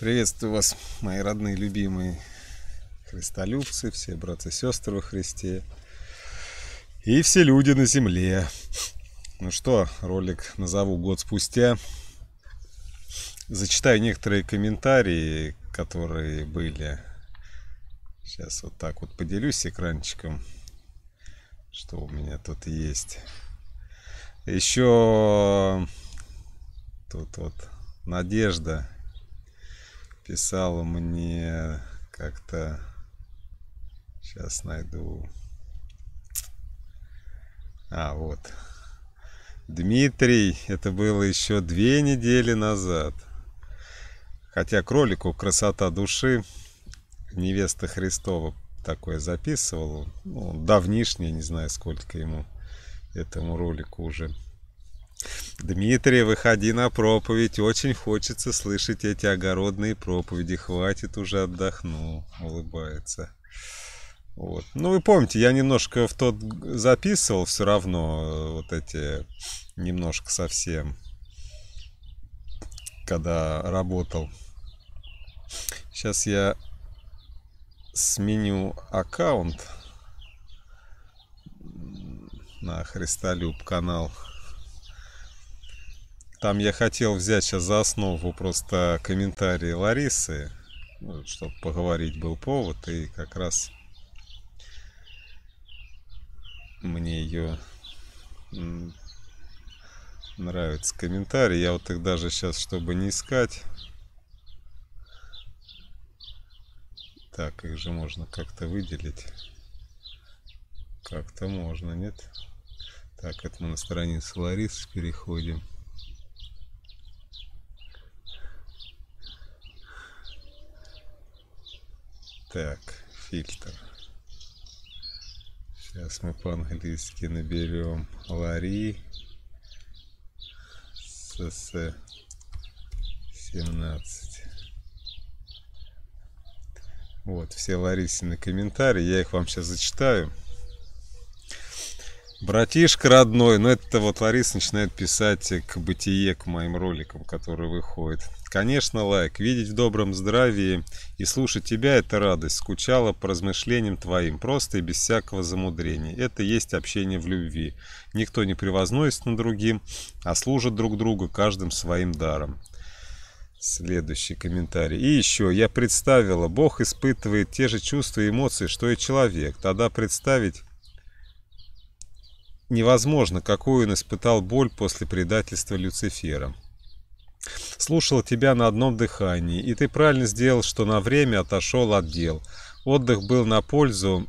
Приветствую вас, мои родные, любимые христолюбцы, все братья и сестры во Христе и все люди на земле. Ну что, ролик назову год спустя. Зачитаю некоторые комментарии, которые были. Сейчас вот так вот поделюсь экранчиком, что у меня тут есть. Еще тут вот Надежда писала мне как-то... Сейчас найду. А, вот. Дмитрий, это было еще две недели назад. Хотя к ролику «Красота души» невеста Христова такое записывал. Ну, давнишнее, не знаю, сколько ему этому ролику уже Дмитрий, выходи на проповедь. Очень хочется слышать эти огородные проповеди. Хватит уже отдохну. Улыбается. Вот. Ну, вы помните, я немножко в тот записывал все равно э, вот эти немножко совсем, когда работал. Сейчас я сменю аккаунт на Христолюб канал. Там я хотел взять сейчас за основу просто комментарии Ларисы, ну, чтобы поговорить был повод, и как раз мне ее нравится комментарий. Я вот их даже сейчас, чтобы не искать. Так, их же можно как-то выделить. Как-то можно, нет? Так, это мы на страницу Ларисы переходим. Так, фильтр. Сейчас мы по-английски наберем Лари СС 17. Вот, все Ларисины комментарии, я их вам сейчас зачитаю. Братишка родной, ну это вот Ларис начинает писать к бытие, к моим роликам, которые выходят. Конечно, лайк. Видеть в добром здравии и слушать тебя – это радость. Скучала по размышлениям твоим, просто и без всякого замудрения. Это есть общение в любви. Никто не превозносит над другим, а служит друг другу каждым своим даром. Следующий комментарий. И еще, я представила, Бог испытывает те же чувства и эмоции, что и человек. Тогда представить невозможно, какую он испытал боль после предательства Люцифера. Слушал тебя на одном дыхании, и ты правильно сделал, что на время отошел от дел. Отдых был на пользу,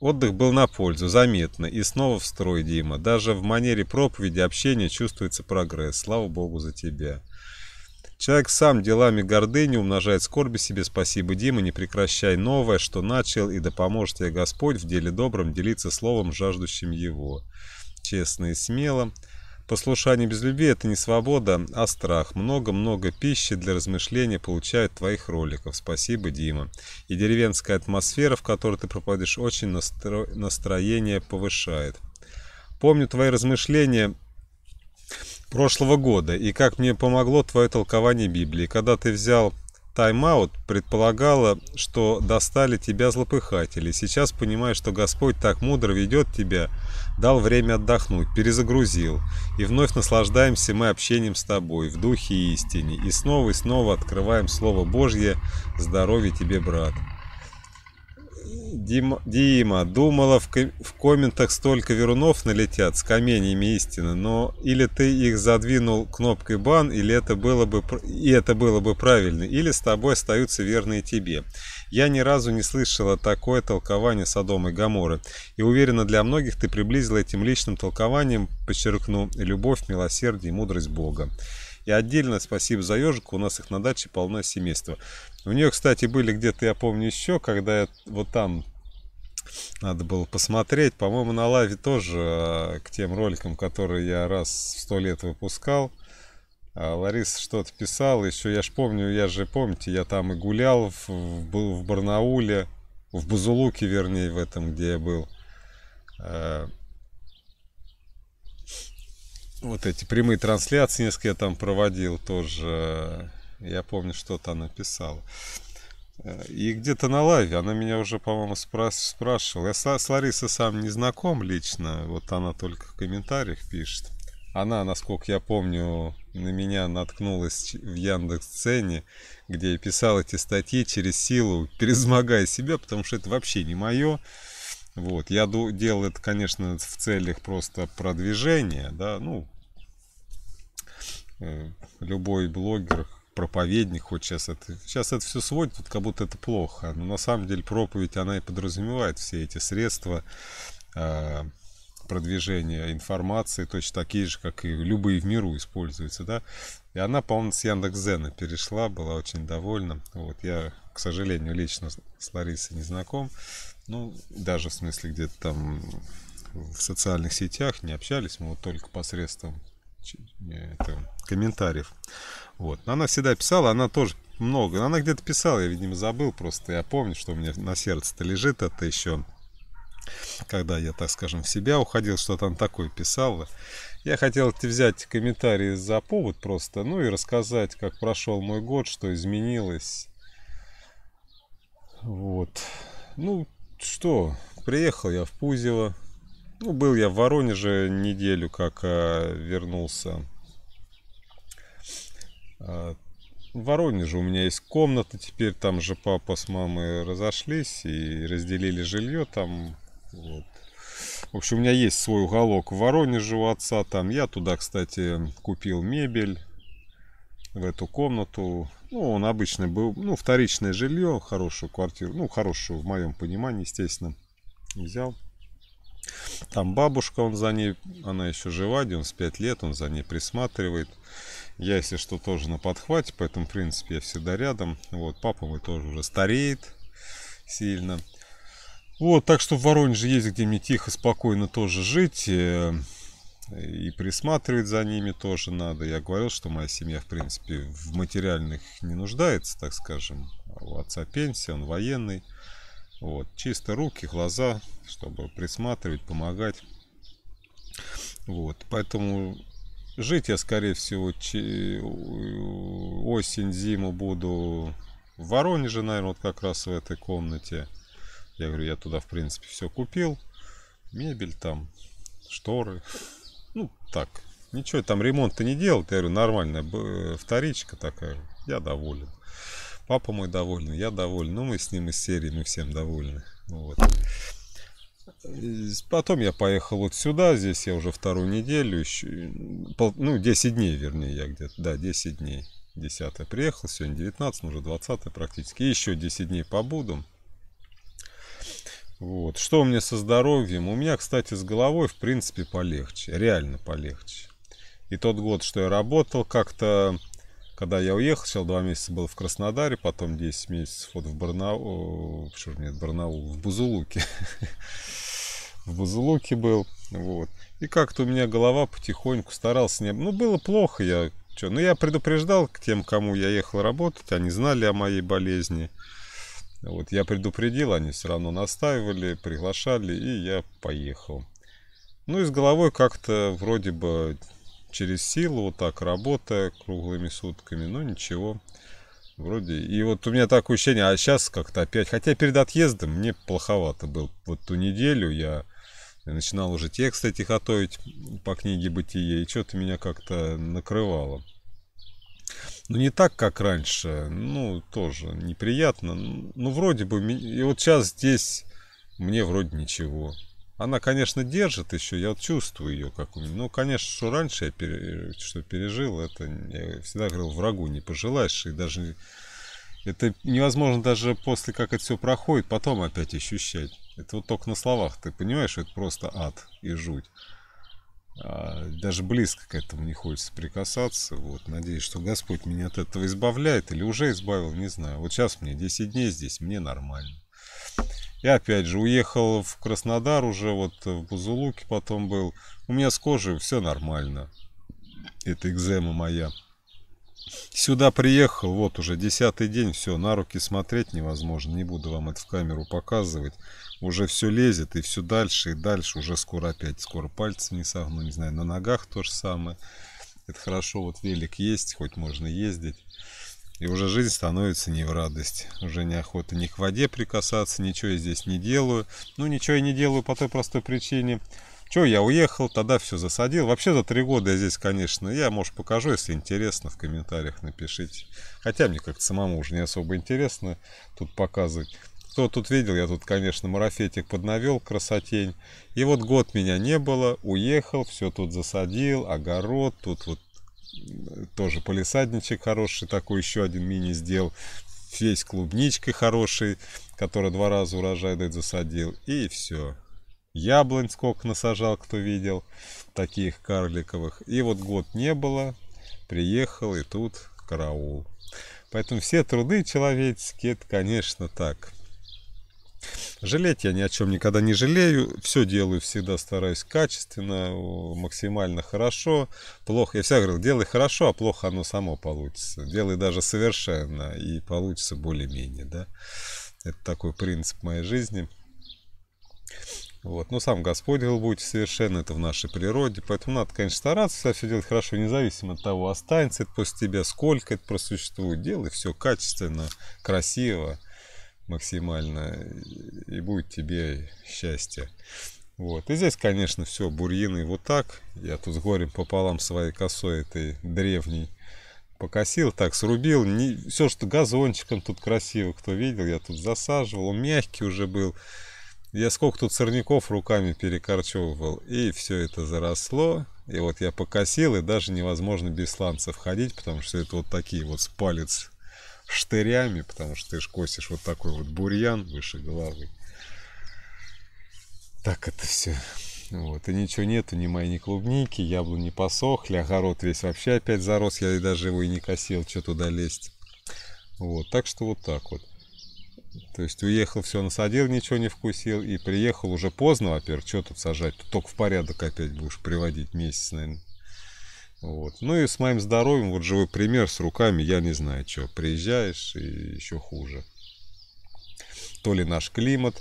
отдых был на пользу, заметно. И снова в строй, Дима. Даже в манере проповеди общения чувствуется прогресс. Слава Богу за тебя. Человек сам делами гордыни умножает скорби себе. Спасибо, Дима, не прекращай новое, что начал, и да поможет тебе Господь в деле добром делиться словом, жаждущим его. Честно и смело. Послушание без любви – это не свобода, а страх. Много-много пищи для размышления получают твоих роликов. Спасибо, Дима. И деревенская атмосфера, в которой ты пропадешь, очень настро... настроение повышает. Помню твои размышления прошлого года, и как мне помогло твое толкование Библии, когда ты взял тайм-аут, предполагала, что достали тебя злопыхатели. Сейчас понимаю, что Господь так мудро ведет тебя, дал время отдохнуть, перезагрузил. И вновь наслаждаемся мы общением с тобой в духе и истине. И снова и снова открываем Слово Божье здоровья тебе, брат». Дима, Дима думала, в, ком в комментах столько верунов налетят с каменями истины, но или ты их задвинул кнопкой бан, или это было бы, и это было бы правильно, или с тобой остаются верные тебе. Я ни разу не слышала такое толкование Содома и Гаморы, и уверена, для многих ты приблизила этим личным толкованием, подчеркну, любовь, милосердие и мудрость Бога. И отдельно спасибо за ежику, у нас их на даче полное семейство. У нее, кстати, были где-то, я помню, еще, когда я вот там надо было посмотреть. По-моему, на лаве тоже э, к тем роликам, которые я раз в сто лет выпускал. А Ларис что-то писала. Еще я же помню, я же помните, я там и гулял в, в, в Барнауле, в Бузулуке, вернее, в этом, где я был. Э, вот эти прямые трансляции несколько я там проводил тоже. Я помню, что-то она писала. Э, и где-то на лайве она меня уже, по-моему, спрашивала. Я с Ларисой сам не знаком лично, вот она только в комментариях пишет. Она, насколько я помню, на меня наткнулась в Яндекс Цене, где я писал эти статьи через силу, перезмогая себя, потому что это вообще не мое. Вот, я делал это, конечно, в целях просто продвижения, да, ну, Э, любой блогер, проповедник, хоть сейчас это, сейчас это все сводит, вот как будто это плохо, но на самом деле проповедь, она и подразумевает все эти средства э, продвижения информации, точно такие же, как и любые в миру используются, да, и она, по-моему, с Яндекс.Зена перешла, была очень довольна, вот, я, к сожалению, лично с Ларисой не знаком, ну, даже в смысле где-то там в социальных сетях не общались, мы вот только посредством это, комментариев. Вот. Она всегда писала, она тоже много. Она где-то писала, я, видимо, забыл просто. Я помню, что у меня на сердце-то лежит это еще. Когда я, так скажем, в себя уходил, что там такое писала. Я хотел взять комментарии за повод просто, ну и рассказать, как прошел мой год, что изменилось. Вот. Ну, что, приехал я в Пузево, ну, был я в Воронеже неделю, как а, вернулся. А, в Воронеже у меня есть комната теперь, там же папа с мамой разошлись и разделили жилье там. Вот. В общем, у меня есть свой уголок в Воронеже у отца там. Я туда, кстати, купил мебель в эту комнату. Ну, он обычный был, ну, вторичное жилье, хорошую квартиру, ну, хорошую в моем понимании, естественно, взял. Там бабушка, он за ней, она еще жива, 95 лет, он за ней присматривает. Я, если что, тоже на подхвате, поэтому, в принципе, я всегда рядом. Вот, папа мой тоже уже стареет сильно. Вот, так что в Воронеже есть, где мне тихо, спокойно тоже жить. И, э, и присматривать за ними тоже надо. Я говорил, что моя семья, в принципе, в материальных не нуждается, так скажем. А у отца пенсия, он военный. Вот. Чисто руки, глаза, чтобы присматривать, помогать. Вот. Поэтому жить я, скорее всего, че... осень, зиму буду в Воронеже, наверное, вот как раз в этой комнате. Я говорю, я туда, в принципе, все купил. Мебель там, шторы. Ну, так. Ничего, там ремонт-то не делал. Я говорю, нормальная вторичка такая. Я доволен. Папа мой довольный, я доволен. Ну, мы с ним из серии, мы всем довольны. Ну, вот. Потом я поехал вот сюда, здесь я уже вторую неделю, еще, пол, ну, 10 дней, вернее, я где-то, да, 10 дней. 10 приехал, сегодня 19, уже 20 практически. еще 10 дней побуду. Вот. Что у меня со здоровьем? У меня, кстати, с головой, в принципе, полегче. Реально полегче. И тот год, что я работал, как-то когда я уехал, сначала два месяца был в Краснодаре, потом 10 месяцев вот в Барнаул, э, черт, нет, Барнаул, в Бузулуке. В Бузулуке был, вот. И как-то у меня голова потихоньку старался не... Ну, было плохо, я... Чё, ну, я предупреждал к тем, кому я ехал работать, они знали о моей болезни. Вот, я предупредил, они все равно настаивали, приглашали, и я поехал. Ну, и с головой как-то вроде бы через силу, вот так работая круглыми сутками, но ничего. Вроде. И вот у меня такое ощущение, а сейчас как-то опять. Хотя перед отъездом мне плоховато был Вот ту неделю я начинал уже тексты эти готовить по книге «Бытие», и что-то меня как-то накрывало. Ну, не так, как раньше. Ну, тоже неприятно. Ну, вроде бы. И вот сейчас здесь мне вроде ничего. Она, конечно, держит еще, я вот чувствую ее как у меня. Ну, конечно, что раньше я пере, что пережил, это я всегда говорил, врагу не пожелаешь. И даже это невозможно даже после, как это все проходит, потом опять ощущать. Это вот только на словах ты понимаешь, это просто ад и жуть. А, даже близко к этому не хочется прикасаться. Вот, надеюсь, что Господь меня от этого избавляет или уже избавил, не знаю. Вот сейчас мне 10 дней здесь, мне нормально. И опять же, уехал в Краснодар уже, вот э, в Бузулуке потом был. У меня с кожей все нормально. Это экзема моя. Сюда приехал, вот уже десятый день, все, на руки смотреть невозможно, не буду вам это в камеру показывать. Уже все лезет, и все дальше, и дальше, уже скоро опять, скоро пальцы не согну, не знаю, на ногах то же самое. Это хорошо, вот велик есть, хоть можно ездить. И уже жизнь становится не в радость. Уже неохота ни к воде прикасаться, ничего я здесь не делаю. Ну, ничего я не делаю по той простой причине. Че, я уехал, тогда все засадил. Вообще за три года я здесь, конечно, я, может, покажу, если интересно, в комментариях напишите. Хотя мне как-то самому уже не особо интересно тут показывать. Кто тут видел, я тут, конечно, марафетик поднавел, красотень. И вот год меня не было, уехал, все тут засадил, огород, тут вот тоже полисадничек хороший такой, еще один мини сделал. Весь клубничкой хороший, который два раза урожай дает, засадил. И все. Яблонь сколько насажал, кто видел, таких карликовых. И вот год не было, приехал и тут караул. Поэтому все труды человеческие, это, конечно, так – Жалеть я ни о чем никогда не жалею. Все делаю всегда, стараюсь качественно, максимально хорошо. Плохо, я всегда говорил, делай хорошо, а плохо оно само получится. Делай даже совершенно, и получится более-менее, да. Это такой принцип моей жизни. Вот. Но сам Господь говорил, будете совершенно это в нашей природе. Поэтому надо, конечно, стараться все делать хорошо, независимо от того, останется это после тебя, сколько это просуществует. Делай все качественно, красиво максимально, и будет тебе счастье. Вот. И здесь, конечно, все бурьины вот так. Я тут с горем пополам своей косой этой древней покосил, так срубил. Не, все, что газончиком тут красиво, кто видел, я тут засаживал. Он мягкий уже был. Я сколько тут сорняков руками перекорчевывал. И все это заросло. И вот я покосил, и даже невозможно без сланцев ходить, потому что это вот такие вот с палец штырями, потому что ты же косишь вот такой вот бурьян выше головы. Так это все. Вот, и ничего нету, ни моей, ни клубники, яблони посохли, огород весь вообще опять зарос, я даже его и не косил, что туда лезть. Вот, так что вот так вот. То есть уехал, все насадил, ничего не вкусил, и приехал уже поздно, во-первых, что тут сажать, тут только в порядок опять будешь приводить месяц, наверное, вот. Ну и с моим здоровьем, вот живой пример, с руками, я не знаю, что, приезжаешь и еще хуже. То ли наш климат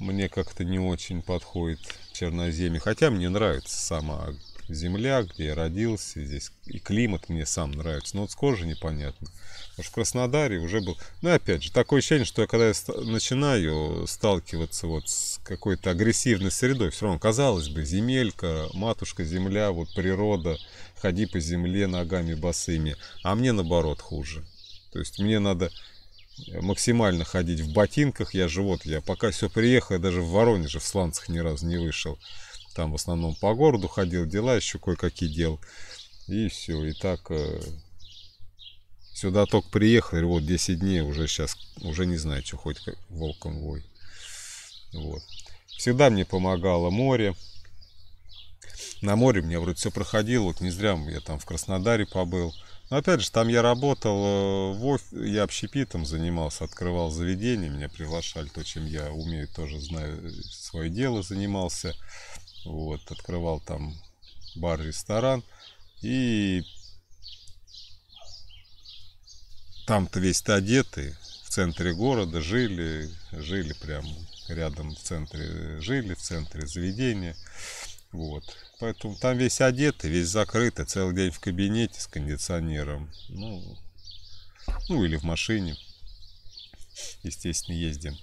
мне как-то не очень подходит, в черноземье, хотя мне нравится сама земля, где я родился, здесь и климат мне сам нравится. Но вот с кожи непонятно. Потому что в Краснодаре уже был... Ну, опять же, такое ощущение, что я когда я начинаю сталкиваться вот с какой-то агрессивной средой, все равно, казалось бы, земелька, матушка земля, вот природа, ходи по земле ногами босыми. А мне наоборот хуже. То есть мне надо максимально ходить в ботинках, я живот, я пока все приехал, я даже в Воронеже в сланцах ни разу не вышел. Там в основном по городу ходил, дела еще кое-какие дел. И все. И так э, сюда только приехал. И вот 10 дней уже сейчас, уже не знаю, что хоть волком вой. Вот. Всегда мне помогало море. На море мне вроде все проходило. Вот не зря я там в Краснодаре побыл. Но опять же, там я работал, э, в оф... я общепитом занимался, открывал заведение, меня приглашали, то, чем я умею, тоже знаю, э, свое дело занимался. Вот, открывал там бар-ресторан. И там-то весь одетый. В центре города жили, жили прямо рядом в центре, жили в центре заведения. Вот. Поэтому там весь одетый, весь закрытый, целый день в кабинете с кондиционером. Ну, ну или в машине. Естественно, ездим.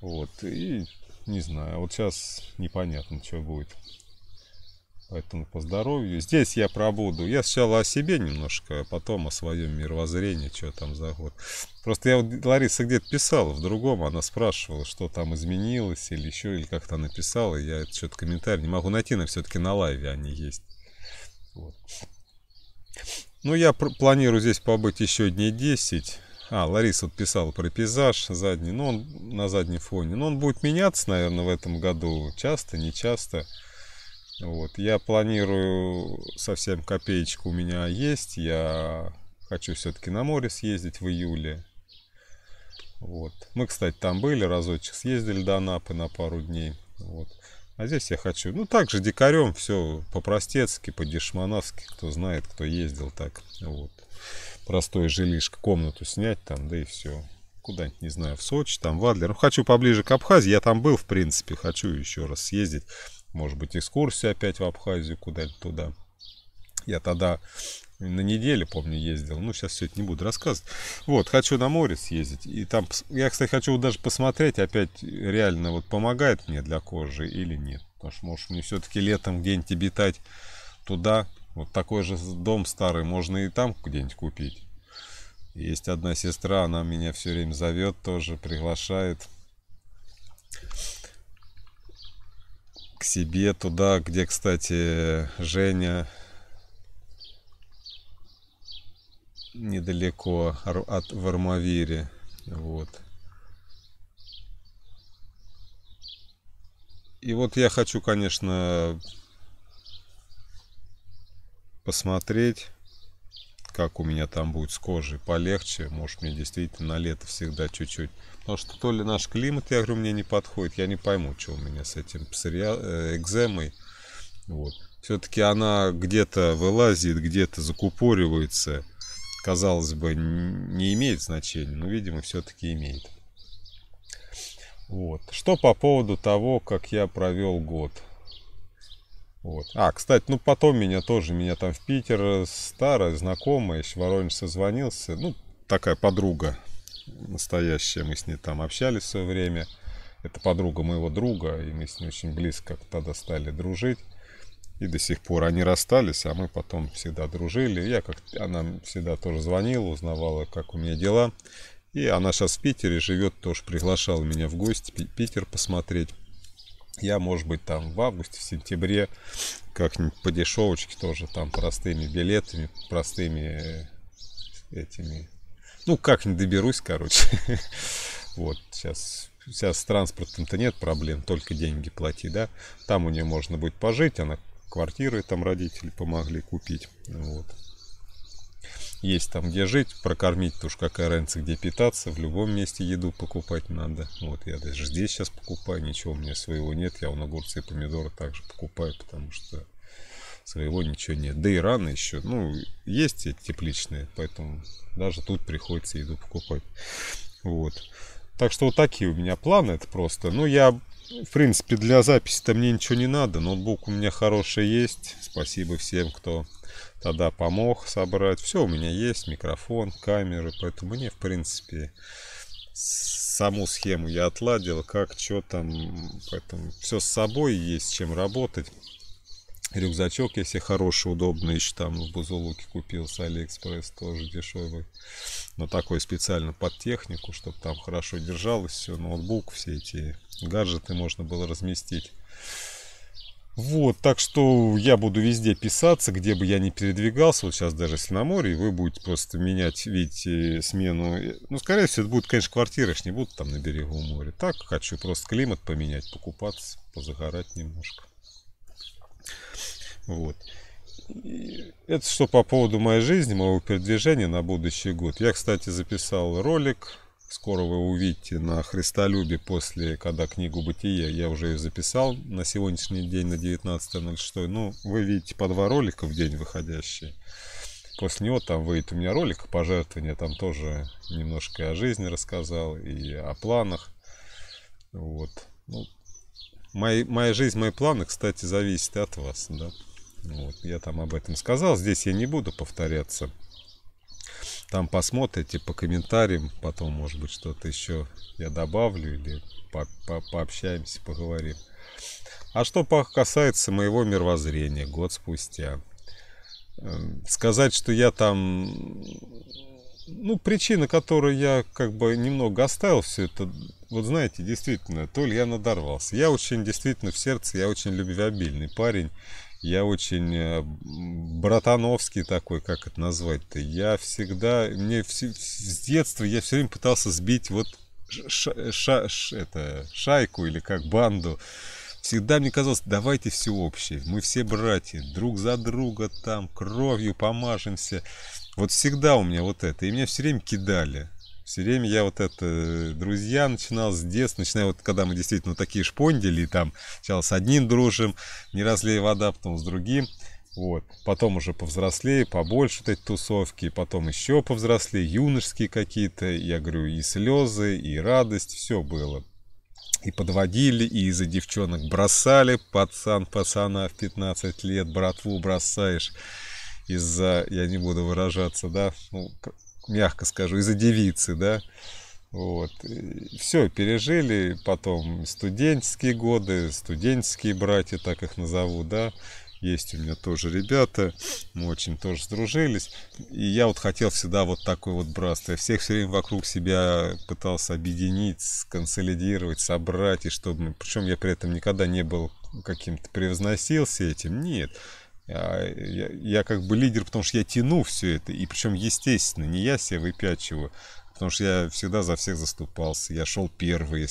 Вот. И не знаю, а вот сейчас непонятно, что будет. Поэтому по здоровью. Здесь я пробуду. Я сначала о себе немножко, а потом о своем мировоззрении, что там за год. Просто я вот Лариса где-то писала в другом, она спрашивала, что там изменилось или еще, или как-то написала. Я что-то комментарий не могу найти, но все-таки на лайве они есть. Вот. Ну, я планирую здесь побыть еще дней 10. А, Лариса вот писал про пейзаж задний, но ну, он на заднем фоне. Но ну, он будет меняться, наверное, в этом году. Часто, не часто. Вот. Я планирую, совсем копеечку у меня есть. Я хочу все-таки на море съездить в июле. Вот. Мы, кстати, там были, разочек съездили до Анапы на пару дней. Вот. А здесь я хочу, ну, также же дикарем, все по-простецки, по-дешмановски, кто знает, кто ездил так. Вот простое жилишко, комнату снять там, да и все. Куда-нибудь, не знаю, в Сочи, там, в Адлер. Ну, хочу поближе к Абхазии, я там был, в принципе, хочу еще раз съездить. Может быть, экскурсию опять в Абхазию, куда-нибудь туда. Я тогда на неделе, помню, ездил. Ну, сейчас все это не буду рассказывать. Вот, хочу на море съездить. И там, я, кстати, хочу даже посмотреть, опять реально вот помогает мне для кожи или нет. Потому что, может, мне все-таки летом где-нибудь обитать туда, вот такой же дом старый можно и там где-нибудь купить. Есть одна сестра, она меня все время зовет тоже, приглашает к себе туда, где, кстати, Женя недалеко от Вармавире. Вот. И вот я хочу, конечно, посмотреть, как у меня там будет с кожей полегче. Может, мне действительно на лето всегда чуть-чуть. Потому что то ли наш климат, я говорю, мне не подходит. Я не пойму, что у меня с этим псориа... Э, экземой. Вот. Все-таки она где-то вылазит, где-то закупоривается. Казалось бы, не имеет значения, но, видимо, все-таки имеет. Вот. Что по поводу того, как я провел год. Вот. А, кстати, ну потом меня тоже, меня там в Питер э, старая знакомая, еще Воронеж созвонился, ну, такая подруга настоящая, мы с ней там общались в свое время. Это подруга моего друга, и мы с ней очень близко тогда стали дружить. И до сих пор они расстались, а мы потом всегда дружили. Я как она всегда тоже звонила, узнавала, как у меня дела. И она сейчас в Питере живет, тоже приглашала меня в гости Питер посмотреть. Я, может быть, там в августе, в сентябре как-нибудь по дешевочке тоже, там простыми билетами, простыми э, этими... Ну, как-нибудь доберусь, короче. Вот, сейчас сейчас с транспортом-то нет проблем, только деньги плати, да. Там у нее можно будет пожить, она квартиры там родители помогли купить. Вот есть там где жить, прокормить, потому что какая разница, где питаться, в любом месте еду покупать надо. Вот я даже здесь сейчас покупаю, ничего у меня своего нет, я вон огурцы и помидоры также покупаю, потому что своего ничего нет. Да и рано еще, ну, есть эти тепличные, поэтому даже тут приходится еду покупать. Вот. Так что вот такие у меня планы, это просто. Ну, я в принципе, для записи-то мне ничего не надо. Ноутбук у меня хороший есть. Спасибо всем, кто тогда помог собрать. Все у меня есть, микрофон, камеры, поэтому мне, в принципе, саму схему я отладил, как, что там, поэтому все с собой есть, чем работать. Рюкзачок, если хороший, удобный, еще там в Бузулуке купил с Алиэкспресс, тоже дешевый. Но такой специально под технику, чтобы там хорошо держалось все, ноутбук, все эти гаджеты можно было разместить. Вот, так что я буду везде писаться, где бы я ни передвигался. Вот сейчас даже если на море, вы будете просто менять, видите, смену. Ну, скорее всего, это будут, конечно, квартиры, не будут там на берегу моря. Так, хочу просто климат поменять, покупаться, позагорать немножко. Вот. И это что по поводу моей жизни, моего передвижения на будущий год. Я, кстати, записал ролик Скоро вы увидите на Христолюбе после, когда книгу «Бытие», я уже ее записал на сегодняшний день, на 19.06. Ну, вы видите по два ролика в день выходящие. После него там выйдет у меня ролик пожертвования, там тоже немножко о жизни рассказал и о планах. Вот. Ну, мои, моя жизнь, мои планы, кстати, зависят от вас, да. Вот, я там об этом сказал, здесь я не буду повторяться. Там посмотрите типа, по комментариям, потом, может быть, что-то еще я добавлю или по -по пообщаемся, поговорим. А что касается моего мировоззрения год спустя. Эм, сказать, что я там... Ну, причина, которую я как бы немного оставил все это, вот знаете, действительно, то ли я надорвался. Я очень, действительно, в сердце, я очень любвеобильный парень я очень э, братановский такой, как это назвать-то. Я всегда, мне вс, с детства я все время пытался сбить вот ша, ша, это, шайку или как банду. Всегда мне казалось, давайте все общее, мы все братья, друг за друга там, кровью помажемся. Вот всегда у меня вот это, и меня все время кидали. Все время я вот это, э, друзья, начинал с детства, начиная вот когда мы действительно такие шпондили, там сначала с одним дружим, не разлей вода, потом с другим. Вот. Потом уже повзрослее, побольше вот эти тусовки, потом еще повзрослее, юношеские какие-то, я говорю, и слезы, и радость, все было. И подводили, и из-за девчонок бросали, пацан пацана в 15 лет, братву бросаешь из-за, я не буду выражаться, да, ну, мягко скажу, из-за девицы, да. Вот. все, пережили потом студенческие годы, студенческие братья, так их назову, да. Есть у меня тоже ребята, мы очень тоже сдружились. И я вот хотел всегда вот такой вот братство. Я всех все время вокруг себя пытался объединить, сконсолидировать, собрать. И чтобы... Причем я при этом никогда не был каким-то превозносился этим. Нет. А, я, я как бы лидер, потому что я тяну все это. И причем, естественно, не я себя выпячиваю, потому что я всегда за всех заступался. Я шел первый.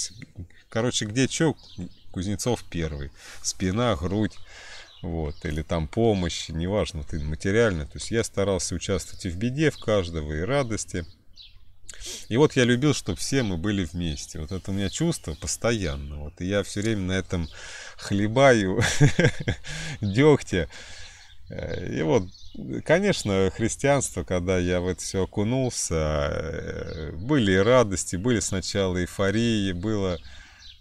Короче, где что, Кузнецов первый. Спина, грудь. Вот, или там помощь, неважно, ты материально. То есть я старался участвовать и в беде в каждого, и радости. И вот я любил, чтобы все мы были вместе. Вот это у меня чувство постоянно. Вот, и я все время на этом хлебаю дегтя. Э, и вот, конечно, христианство, когда я в это все окунулся, э, были радости, были сначала эйфории, было...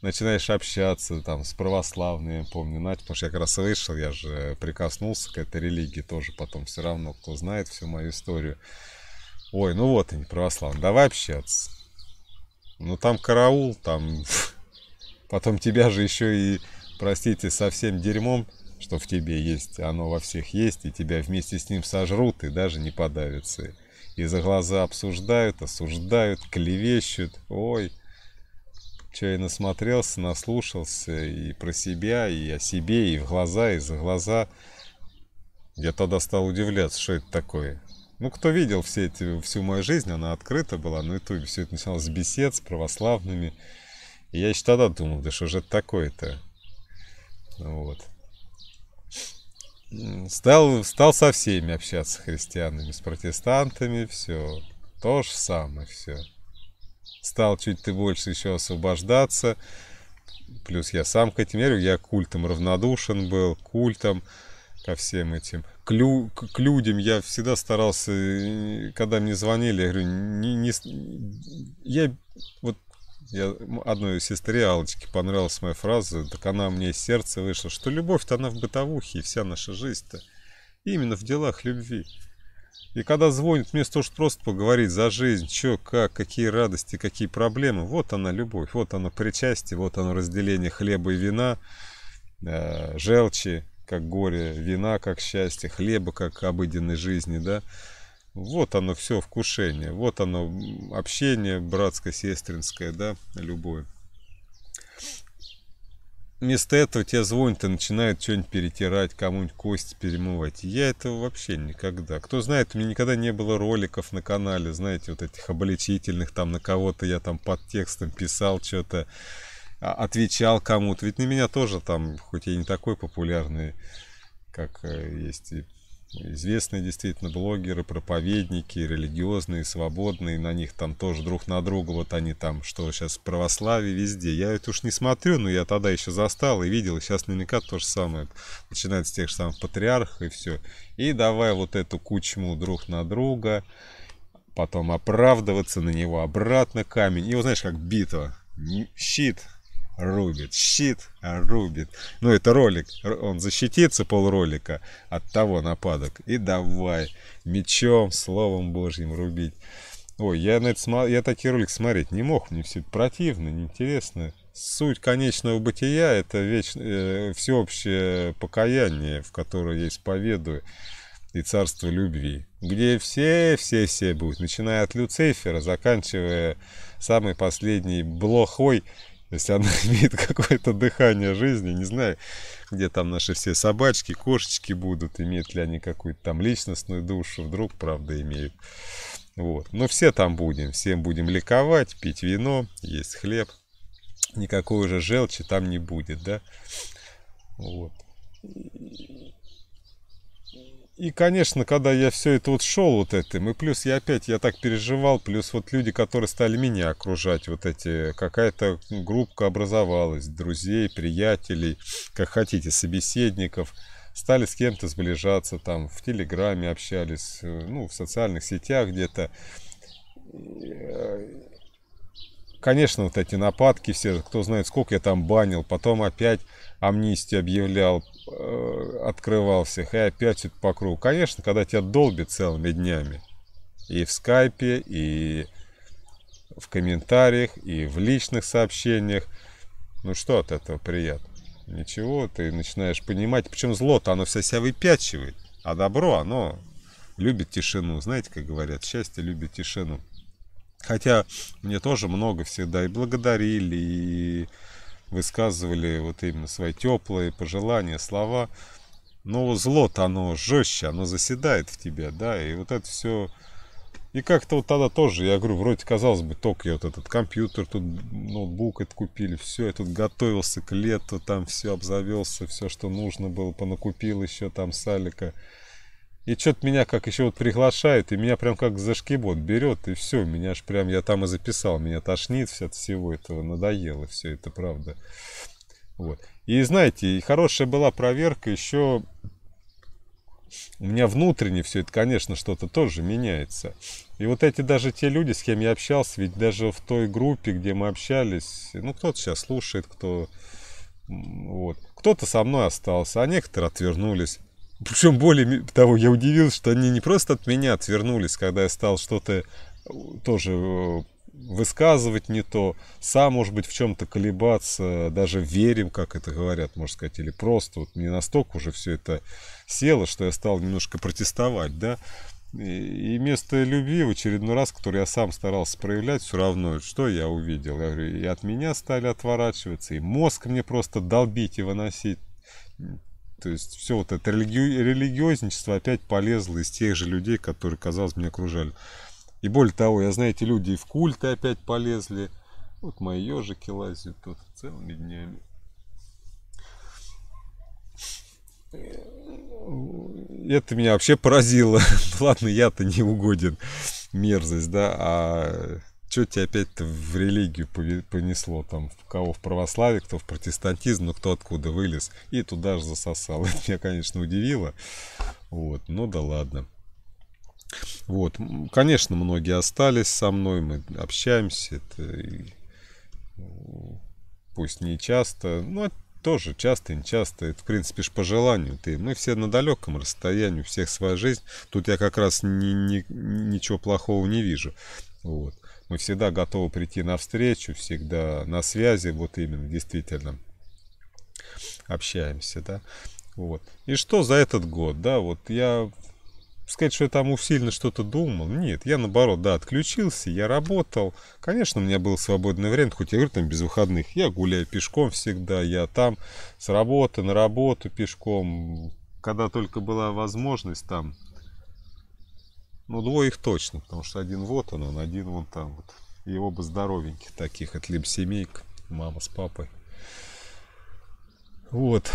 Начинаешь общаться там с православными, помню, Надь, потому что я как раз слышал, я же прикоснулся к этой религии тоже потом все равно, кто знает всю мою историю. Ой, ну вот они, православные, давай общаться. Ну там караул, там... Потом тебя же еще и, простите, совсем дерьмом что в тебе есть, оно во всех есть, и тебя вместе с ним сожрут и даже не подавятся. И за глаза обсуждают, осуждают, клевещут. Ой, что я насмотрелся, наслушался и про себя, и о себе, и в глаза, и за глаза. Я тогда стал удивляться, что это такое. Ну, кто видел все эти, всю мою жизнь, она открыта была на ютубе. Все это начиналось с бесед, с православными. И я еще тогда думал, да что же это такое-то? Вот стал, стал со всеми общаться, с христианами, с протестантами, все. То же самое все. Стал чуть ты больше еще освобождаться. Плюс я сам к этим верю, я культом равнодушен был, культом ко всем этим. К, лю, к, к людям я всегда старался, э, когда мне звонили, я говорю, не, не, я вот я одной сестре Алочке понравилась моя фраза, так она мне из сердца вышла, что любовь-то она в бытовухе, и вся наша жизнь-то именно в делах любви. И когда звонит, вместо того, чтобы просто поговорить за жизнь, что, как, какие радости, какие проблемы, вот она любовь, вот она причастие, вот оно разделение хлеба и вина, э, желчи, как горе, вина, как счастье, хлеба, как обыденной жизни, да, вот оно все вкушение, вот оно общение братско-сестринское, да, любое. Вместо этого тебе звонят и начинают что-нибудь перетирать, кому-нибудь кости перемывать. Я этого вообще никогда. Кто знает, у меня никогда не было роликов на канале, знаете, вот этих обличительных, там на кого-то я там под текстом писал что-то, а, отвечал кому-то. Ведь на меня тоже там, хоть я не такой популярный, как э, есть и известные действительно блогеры, проповедники, религиозные, свободные, на них там тоже друг на друга, вот они там, что сейчас православие везде. Я это уж не смотрю, но я тогда еще застал и видел, и сейчас наверняка то же самое, начинает с тех же самых патриархов и все. И давай вот эту кучму друг на друга, потом оправдываться на него, обратно камень. И вот знаешь, как битва, щит рубит, щит рубит. Ну, это ролик, он защитится полролика от того нападок. И давай мечом, словом божьим рубить. Ой, я, на это, я такие ролики смотреть не мог, мне все это противно, неинтересно. Суть конечного бытия – это вечно, э, всеобщее покаяние, в которое я исповедую, и царство любви, где все-все-все будут, начиная от Люцифера, заканчивая самой последней блохой, если она имеет какое-то дыхание жизни, не знаю, где там наши все собачки, кошечки будут, имеют ли они какую-то там личностную душу, вдруг, правда, имеют. Вот. Но ну, все там будем, всем будем ликовать, пить вино, есть хлеб. Никакой уже желчи там не будет, да? Вот. И, конечно, когда я все это вот шел вот этим, и плюс я опять, я так переживал, плюс вот люди, которые стали меня окружать, вот эти, какая-то группа образовалась, друзей, приятелей, как хотите, собеседников, стали с кем-то сближаться, там, в Телеграме общались, э, ну, в социальных сетях где-то. Э, Конечно, вот эти нападки все, кто знает, сколько я там банил. Потом опять амнистию объявлял, э, открывал всех, и опять это по кругу. Конечно, когда тебя долбит целыми днями, и в скайпе, и в комментариях, и в личных сообщениях, ну что от этого приятно? Ничего, ты начинаешь понимать, причем зло-то оно вся себя выпячивает, а добро оно любит тишину. Знаете, как говорят, счастье любит тишину. Хотя мне тоже много всегда и благодарили, и высказывали вот именно свои теплые пожелания, слова. Но зло-то оно жестче, оно заседает в тебе, да, и вот это все... И как-то вот тогда тоже, я говорю, вроде казалось бы, только я вот этот компьютер, тут ноутбук это купили, все, я тут готовился к лету, там все обзавелся, все, что нужно было, понакупил еще там салика. алика и что-то меня как еще вот приглашают, и меня прям как за шкибот берет, и все, меня аж прям, я там и записал, меня тошнит все от всего этого, надоело все это, правда. Вот. И знаете, хорошая была проверка еще у меня внутренне все это, конечно, что-то тоже меняется. И вот эти даже те люди, с кем я общался, ведь даже в той группе, где мы общались, ну, кто-то сейчас слушает, кто... Вот. Кто-то со мной остался, а некоторые отвернулись. Причем более того, я удивился, что они не просто от меня отвернулись, когда я стал что-то э, тоже э, высказывать не то, сам, может быть, в чем-то колебаться, даже верим, как это говорят, можно сказать, или просто вот не настолько уже все это село, что я стал немножко протестовать, да, и вместо любви в очередной раз, который я сам старался проявлять, все равно, что я увидел, я говорю, и от меня стали отворачиваться, и мозг мне просто долбить и выносить то есть все вот это религи... религиозничество опять полезло из тех же людей, которые, казалось, меня окружали. И более того, я знаю, эти люди и в культы опять полезли. Вот мои ежики лазят тут целыми днями. Это меня вообще поразило. Ладно, я-то не угоден. Мерзость, да. А что тебя опять-то в религию понесло, там, кого в православие, кто в протестантизм, ну, кто откуда вылез, и туда же засосал. Это меня, конечно, удивило, вот, ну да ладно. Вот, конечно, многие остались со мной, мы общаемся, это, ну, пусть не часто, но тоже часто, не часто, это, в принципе, ж по желанию. Ты, мы все на далеком расстоянии, у всех своя жизнь. Тут я как раз ни, ни, ничего плохого не вижу. Вот. Мы всегда готовы прийти навстречу, всегда на связи, вот именно, действительно общаемся, да. Вот. И что за этот год, да, вот я сказать, что я там усиленно что-то думал. Нет, я наоборот, да, отключился, я работал. Конечно, у меня было свободное время, хоть я говорю, там без выходных. Я гуляю пешком всегда, я там с работы на работу пешком. Когда только была возможность там ну, двое их точно, потому что один вот он, он один вон там вот. И оба здоровеньких таких, это либо семейка, мама с папой. Вот.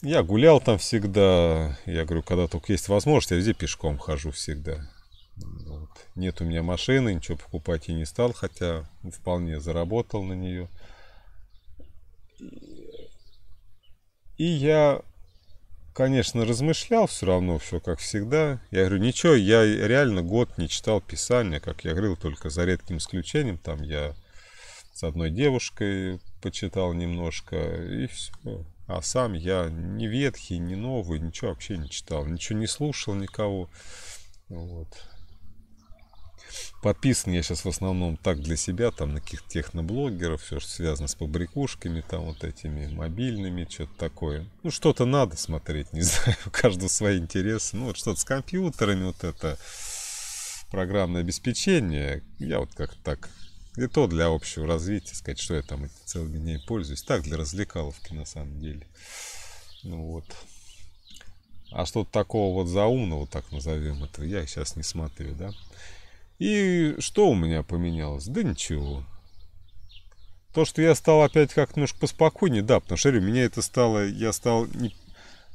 Я гулял там всегда. Я говорю, когда только есть возможность, я везде пешком хожу всегда. Вот. Нет у меня машины, ничего покупать я не стал, хотя вполне заработал на нее. И я конечно, размышлял все равно, все как всегда. Я говорю, ничего, я реально год не читал Писание, как я говорил, только за редким исключением. Там я с одной девушкой почитал немножко, и все. А сам я ни ветхий, ни новый, ничего вообще не читал, ничего не слушал никого. Вот. Подписан я сейчас в основном так для себя, там на каких-то техноблогеров, все, что связано с побрякушками, там вот этими мобильными, что-то такое. Ну, что-то надо смотреть, не знаю, у каждого свои интересы. Ну, вот что-то с компьютерами, вот это программное обеспечение. Я вот как-то так и то для общего развития, сказать, что я там целыми дней пользуюсь. Так, для развлекаловки на самом деле. Ну вот. А что-то такого вот заумного, так назовем это, я сейчас не смотрю, да. И что у меня поменялось? Да ничего. То, что я стал опять как немножко поспокойнее, да, потому что, говорю, меня это стало, я стал, не,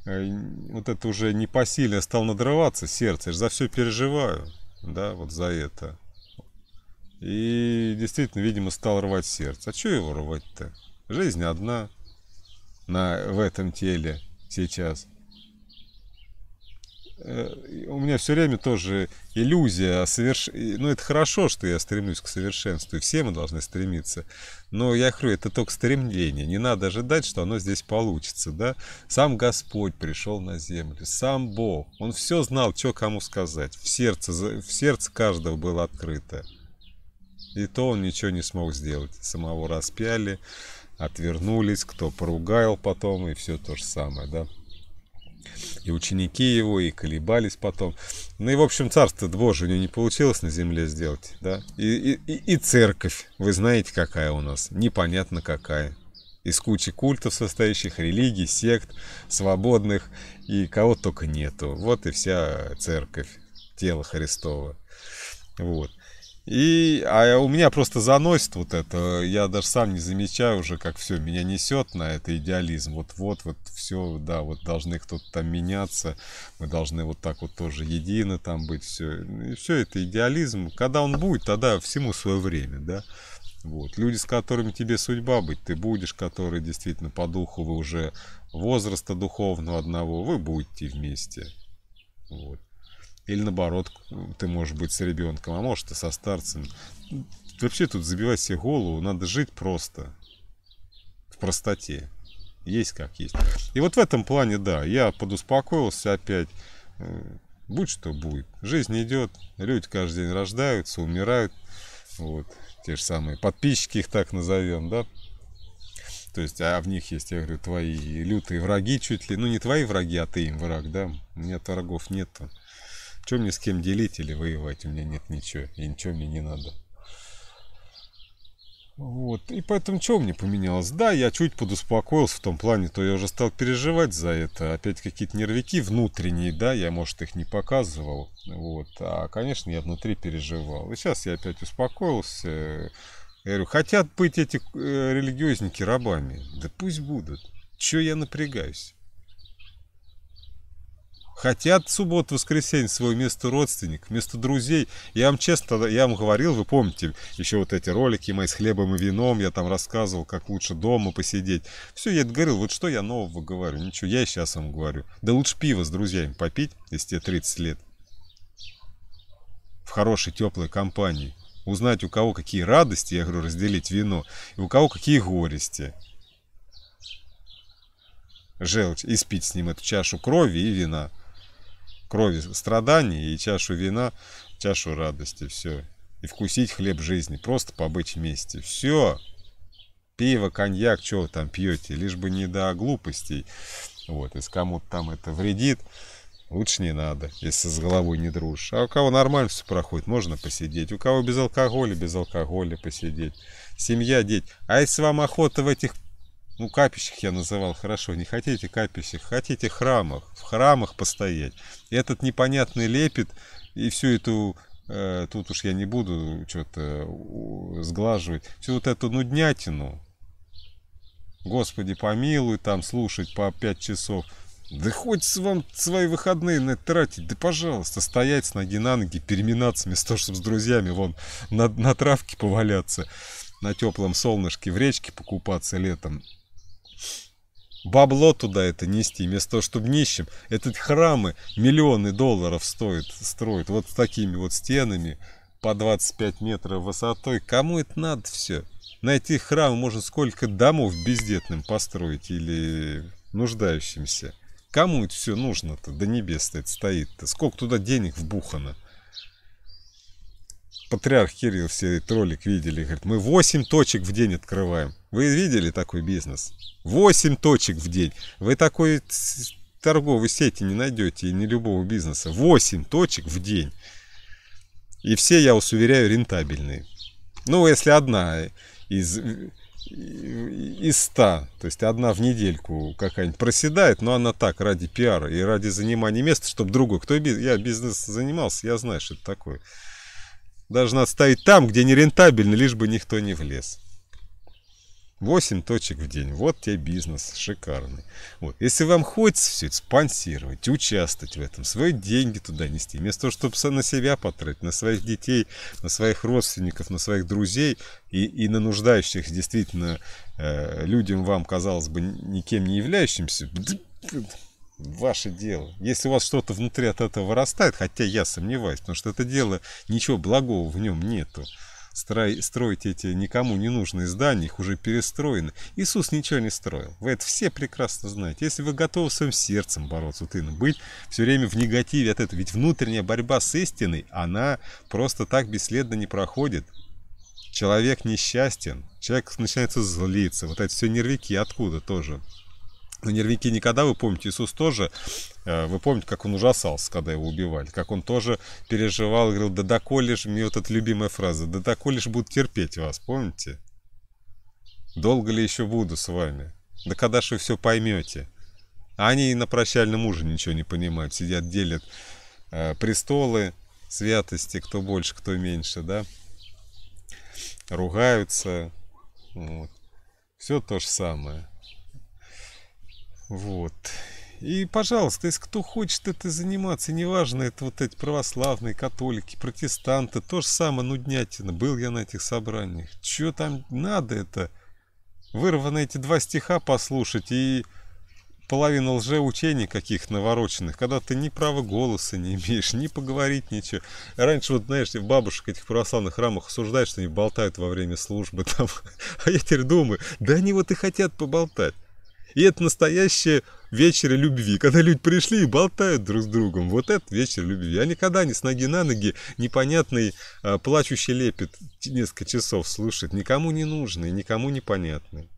э, вот это уже непосильно, а стал надрываться сердце, я же за все переживаю, да, вот за это. И действительно, видимо, стал рвать сердце. А что его рвать-то? Жизнь одна на, в этом теле сейчас. Э, у меня все время тоже иллюзия, соверш... ну это хорошо, что я стремлюсь к совершенству, и все мы должны стремиться, но я говорю, это только стремление, не надо ожидать, что оно здесь получится, да, сам Господь пришел на землю, сам Бог, Он все знал, что кому сказать, в сердце, в сердце каждого было открыто, и то Он ничего не смог сделать, самого распяли, отвернулись, кто поругал потом, и все то же самое, да и ученики его, и колебались потом. Ну и, в общем, царство Божие не получилось на земле сделать, да. И, и, и церковь, вы знаете, какая у нас, непонятно какая. Из кучи культов состоящих, религий, сект, свободных, и кого только нету. Вот и вся церковь, тело Христова. Вот. И, а у меня просто заносит вот это. Я даже сам не замечаю уже, как все меня несет на это идеализм. Вот-вот, вот все, да, вот должны кто-то там меняться. Мы должны вот так вот тоже едины там быть. Все, и все это идеализм. Когда он будет, тогда всему свое время, да. Вот. Люди, с которыми тебе судьба быть, ты будешь, которые действительно по духу вы уже возраста духовного одного, вы будете вместе. Вот. Или наоборот, ты можешь быть с ребенком, а может и со старцем. Вообще тут забивать себе голову, надо жить просто. В простоте. Есть как есть. И вот в этом плане, да, я подуспокоился опять. Э, будь что будет. Жизнь идет, люди каждый день рождаются, умирают. Вот, те же самые подписчики их так назовем, да, то есть, а в них есть, я говорю, твои лютые враги чуть ли. Ну, не твои враги, а ты им враг, да? У меня врагов нету. Что мне с кем делить или воевать? У меня нет ничего, и ничего мне не надо. Вот. И поэтому что мне поменялось? Да, я чуть подуспокоился в том плане, то я уже стал переживать за это. Опять какие-то нервики внутренние, да, я, может, их не показывал. Вот. А, конечно, я внутри переживал. И сейчас я опять успокоился. Я э, говорю, хотят быть эти э, религиозники рабами? Да пусть будут. Че я напрягаюсь? хотят в субботу, воскресенье свое место родственник, место друзей. Я вам честно, я вам говорил, вы помните, еще вот эти ролики мои с хлебом и вином, я там рассказывал, как лучше дома посидеть. Все, я это говорил, вот что я нового говорю, ничего, я сейчас вам говорю. Да лучше пиво с друзьями попить, если тебе 30 лет. В хорошей, теплой компании. Узнать, у кого какие радости, я говорю, разделить вино, и у кого какие горести желчь и спить с ним эту чашу крови и вина крови страданий и чашу вина, чашу радости, все. И вкусить хлеб жизни, просто побыть вместе, все. Пиво, коньяк, что вы там пьете, лишь бы не до глупостей. Вот, если кому-то там это вредит, лучше не надо, если с головой не дружишь. А у кого нормально все проходит, можно посидеть. У кого без алкоголя, без алкоголя посидеть. Семья, дети. А если вам охота в этих ну, капищах я называл, хорошо. Не хотите капищах, хотите храмах. В храмах постоять. Этот непонятный лепит и всю эту... Э, тут уж я не буду что-то сглаживать. Всю вот эту нуднятину. Господи, помилуй, там слушать по пять часов. Да хочется вам свои выходные на это тратить, да пожалуйста, стоять с ноги на ноги, переминаться вместо того, чтобы с друзьями вон на, на травке поваляться, на теплом солнышке в речке покупаться летом бабло туда это нести, вместо того, чтобы нищим. этот храмы миллионы долларов стоит, строят вот с такими вот стенами по 25 метров высотой. Кому это надо все? найти храм можно сколько домов бездетным построить или нуждающимся. Кому это все нужно-то? До небес это стоит-то. Сколько туда денег вбухано? патриарх Кирилл, все ролик видели, говорит, мы 8 точек в день открываем. Вы видели такой бизнес? 8 точек в день. Вы такой торговой сети не найдете, и не любого бизнеса. 8 точек в день. И все, я вас уверяю, рентабельные. Ну, если одна из из 100, то есть одна в недельку какая-нибудь проседает, но она так, ради пиара и ради занимания места, чтобы другой, кто я бизнес занимался, я знаю, что это такое должна ставить там, где нерентабельно, лишь бы никто не влез. 8 точек в день. Вот тебе бизнес шикарный. Вот. Если вам хочется все это спонсировать, участвовать в этом, свои деньги туда нести, вместо того, чтобы на себя потратить, на своих детей, на своих родственников, на своих друзей и, и на нуждающих действительно э, людям вам, казалось бы, никем не являющимся, ваше дело. Если у вас что-то внутри от этого вырастает, хотя я сомневаюсь, потому что это дело, ничего благого в нем нету. строить эти никому не нужные здания, их уже перестроены. Иисус ничего не строил. Вы это все прекрасно знаете. Если вы готовы своим сердцем бороться, вот иным, быть все время в негативе от этого, ведь внутренняя борьба с истиной, она просто так бесследно не проходит. Человек несчастен, человек начинается злиться, вот это все нервики откуда тоже но ну, нервники никогда, вы помните, Иисус тоже, э, вы помните, как он ужасался, когда его убивали, как он тоже переживал, говорил, да доколе ж, мне вот эта любимая фраза, да доколе ж будут терпеть вас, помните? Долго ли еще буду с вами? Да когда же вы все поймете? А они и на прощальном ужине ничего не понимают, сидят, делят э, престолы, святости, кто больше, кто меньше, да? Ругаются, вот. все то же самое. Вот. И, пожалуйста, если кто хочет это заниматься, неважно, это вот эти православные, католики, протестанты, то же самое ну нуднятина. Был я на этих собраниях. Чё там надо это? Вырвано эти два стиха послушать и половина лжеучений каких навороченных, когда ты ни права голоса не имеешь, ни поговорить ничего. Раньше, вот, знаешь, в бабушек этих православных храмах осуждают, что они болтают во время службы там. А я теперь думаю, да они вот и хотят поболтать. И это настоящие вечеры любви, когда люди пришли и болтают друг с другом. Вот это вечер любви. Я никогда не с ноги на ноги непонятный а, плачущий лепет несколько часов слушать Никому не нужный, никому непонятный.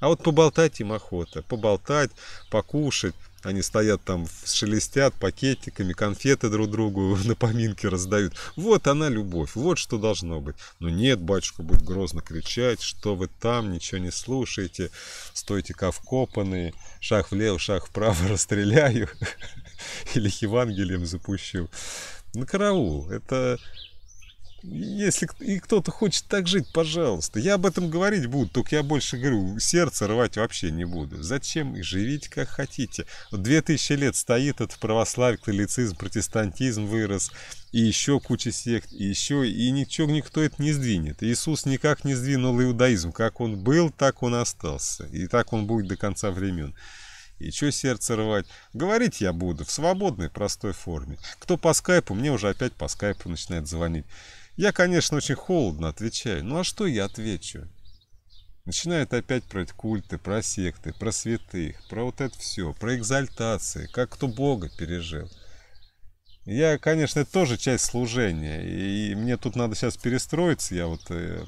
А вот поболтать им охота, поболтать, покушать. Они стоят там, шелестят пакетиками, конфеты друг другу на поминке раздают. Вот она любовь, вот что должно быть. Но ну нет, батюшка будет грозно кричать, что вы там, ничего не слушаете, стойте как вкопанные, шаг влево, шаг вправо расстреляю или Евангелием запущу. На караул, это если и кто-то хочет так жить, пожалуйста. Я об этом говорить буду, только я больше говорю, сердце рвать вообще не буду. Зачем? И живите как хотите. Две тысячи лет стоит этот православие, католицизм, протестантизм вырос, и еще куча сект, и еще, и ничего никто это не сдвинет. Иисус никак не сдвинул иудаизм. Как он был, так он остался. И так он будет до конца времен. И что сердце рвать? Говорить я буду в свободной, простой форме. Кто по скайпу, мне уже опять по скайпу начинает звонить. Я, конечно, очень холодно отвечаю. Ну а что я отвечу? Начинает опять про культы, про секты, про святых, про вот это все, про экзальтации, как кто Бога пережил. Я, конечно, тоже часть служения, и мне тут надо сейчас перестроиться, я вот э,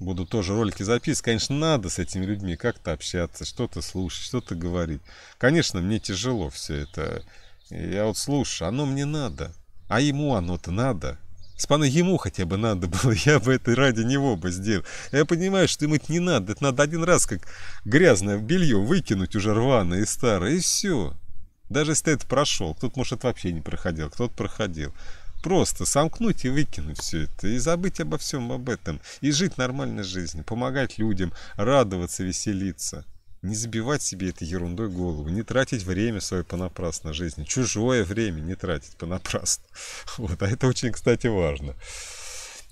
буду тоже ролики записывать. Конечно, надо с этими людьми как-то общаться, что-то слушать, что-то говорить. Конечно, мне тяжело все это. Я вот слушаю, оно мне надо, а ему оно-то надо. Спана ему хотя бы надо было, я бы это ради него бы сделал. Я понимаю, что ему это не надо, это надо один раз как грязное белье выкинуть уже рваное и старое, и все. Даже если ты это прошел, кто-то, может, вообще не проходил, кто-то проходил. Просто сомкнуть и выкинуть все это, и забыть обо всем об этом, и жить нормальной жизнью, помогать людям, радоваться, веселиться. Не забивать себе этой ерундой голову, не тратить время свое понапрасно жизни, чужое время не тратить понапрасно, Вот, а это очень, кстати, важно.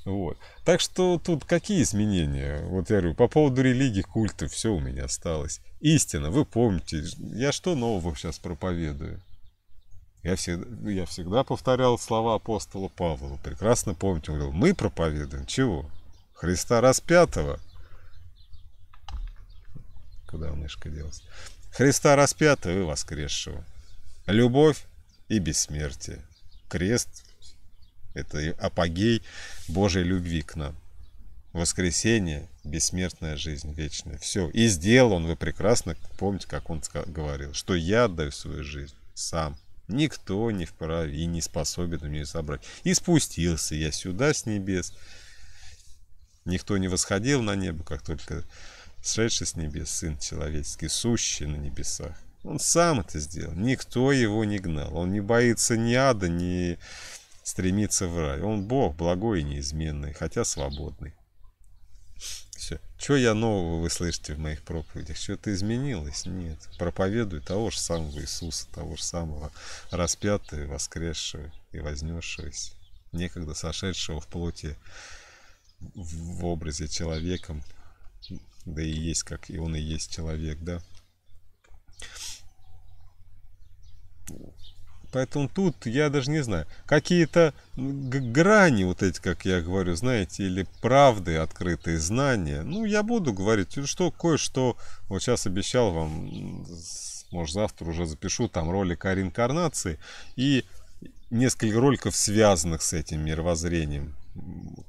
Вот. Так что тут какие изменения? Вот я говорю, по поводу религии, культа, все у меня осталось. Истина, вы помните, я что нового сейчас проповедую? Я всегда, я всегда повторял слова апостола Павла. Прекрасно помните, он говорил, мы проповедуем чего? Христа распятого – куда мышка делась. Христа распятого и воскресшего. Любовь и бессмертие. Крест – это апогей Божьей любви к нам. Воскресение – бессмертная жизнь вечная. Все. И сделал он, вы прекрасно помните, как он говорил, что я отдаю свою жизнь сам. Никто не вправе и не способен у меня собрать. И спустился я сюда с небес. Никто не восходил на небо, как только сшедший с небес Сын Человеческий, сущий на небесах. Он сам это сделал, никто его не гнал, он не боится ни ада, ни стремится в рай. Он Бог, благой и неизменный, хотя свободный. Все. Что я нового вы слышите в моих проповедях? Что-то изменилось? Нет. Проповедую того же самого Иисуса, того же самого распятого, воскресшего и вознесшегося, некогда сошедшего в плоти в образе человеком, да и есть как, и он и есть человек, да. Поэтому тут я даже не знаю. Какие-то грани, вот эти, как я говорю, знаете, или правды, открытые знания. Ну, я буду говорить, ну, что кое-что, вот сейчас обещал вам, может, завтра уже запишу там ролик о реинкарнации и несколько роликов, связанных с этим мировоззрением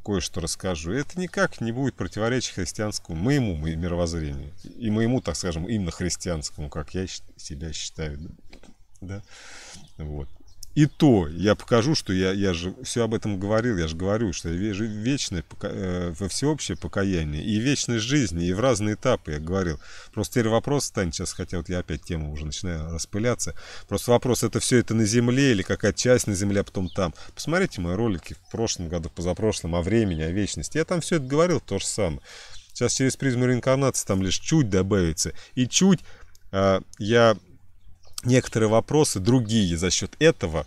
кое-что расскажу. Это никак не будет противоречить христианскому моему мировоззрению и моему, так скажем, именно христианскому, как я себя считаю. Да? Вот. И то я покажу, что я, я же все об этом говорил, я же говорю, что я вижу вечное, э, во всеобщее покаяние и вечность жизни, и в разные этапы, я говорил. Просто теперь вопрос станет сейчас, хотя вот я опять тему уже начинаю распыляться. Просто вопрос, это все это на земле или какая часть на земле, а потом там. Посмотрите мои ролики в прошлом году, в позапрошлом, о времени, о вечности. Я там все это говорил то же самое. Сейчас через призму реинкарнации там лишь чуть добавится. И чуть э, я некоторые вопросы другие за счет этого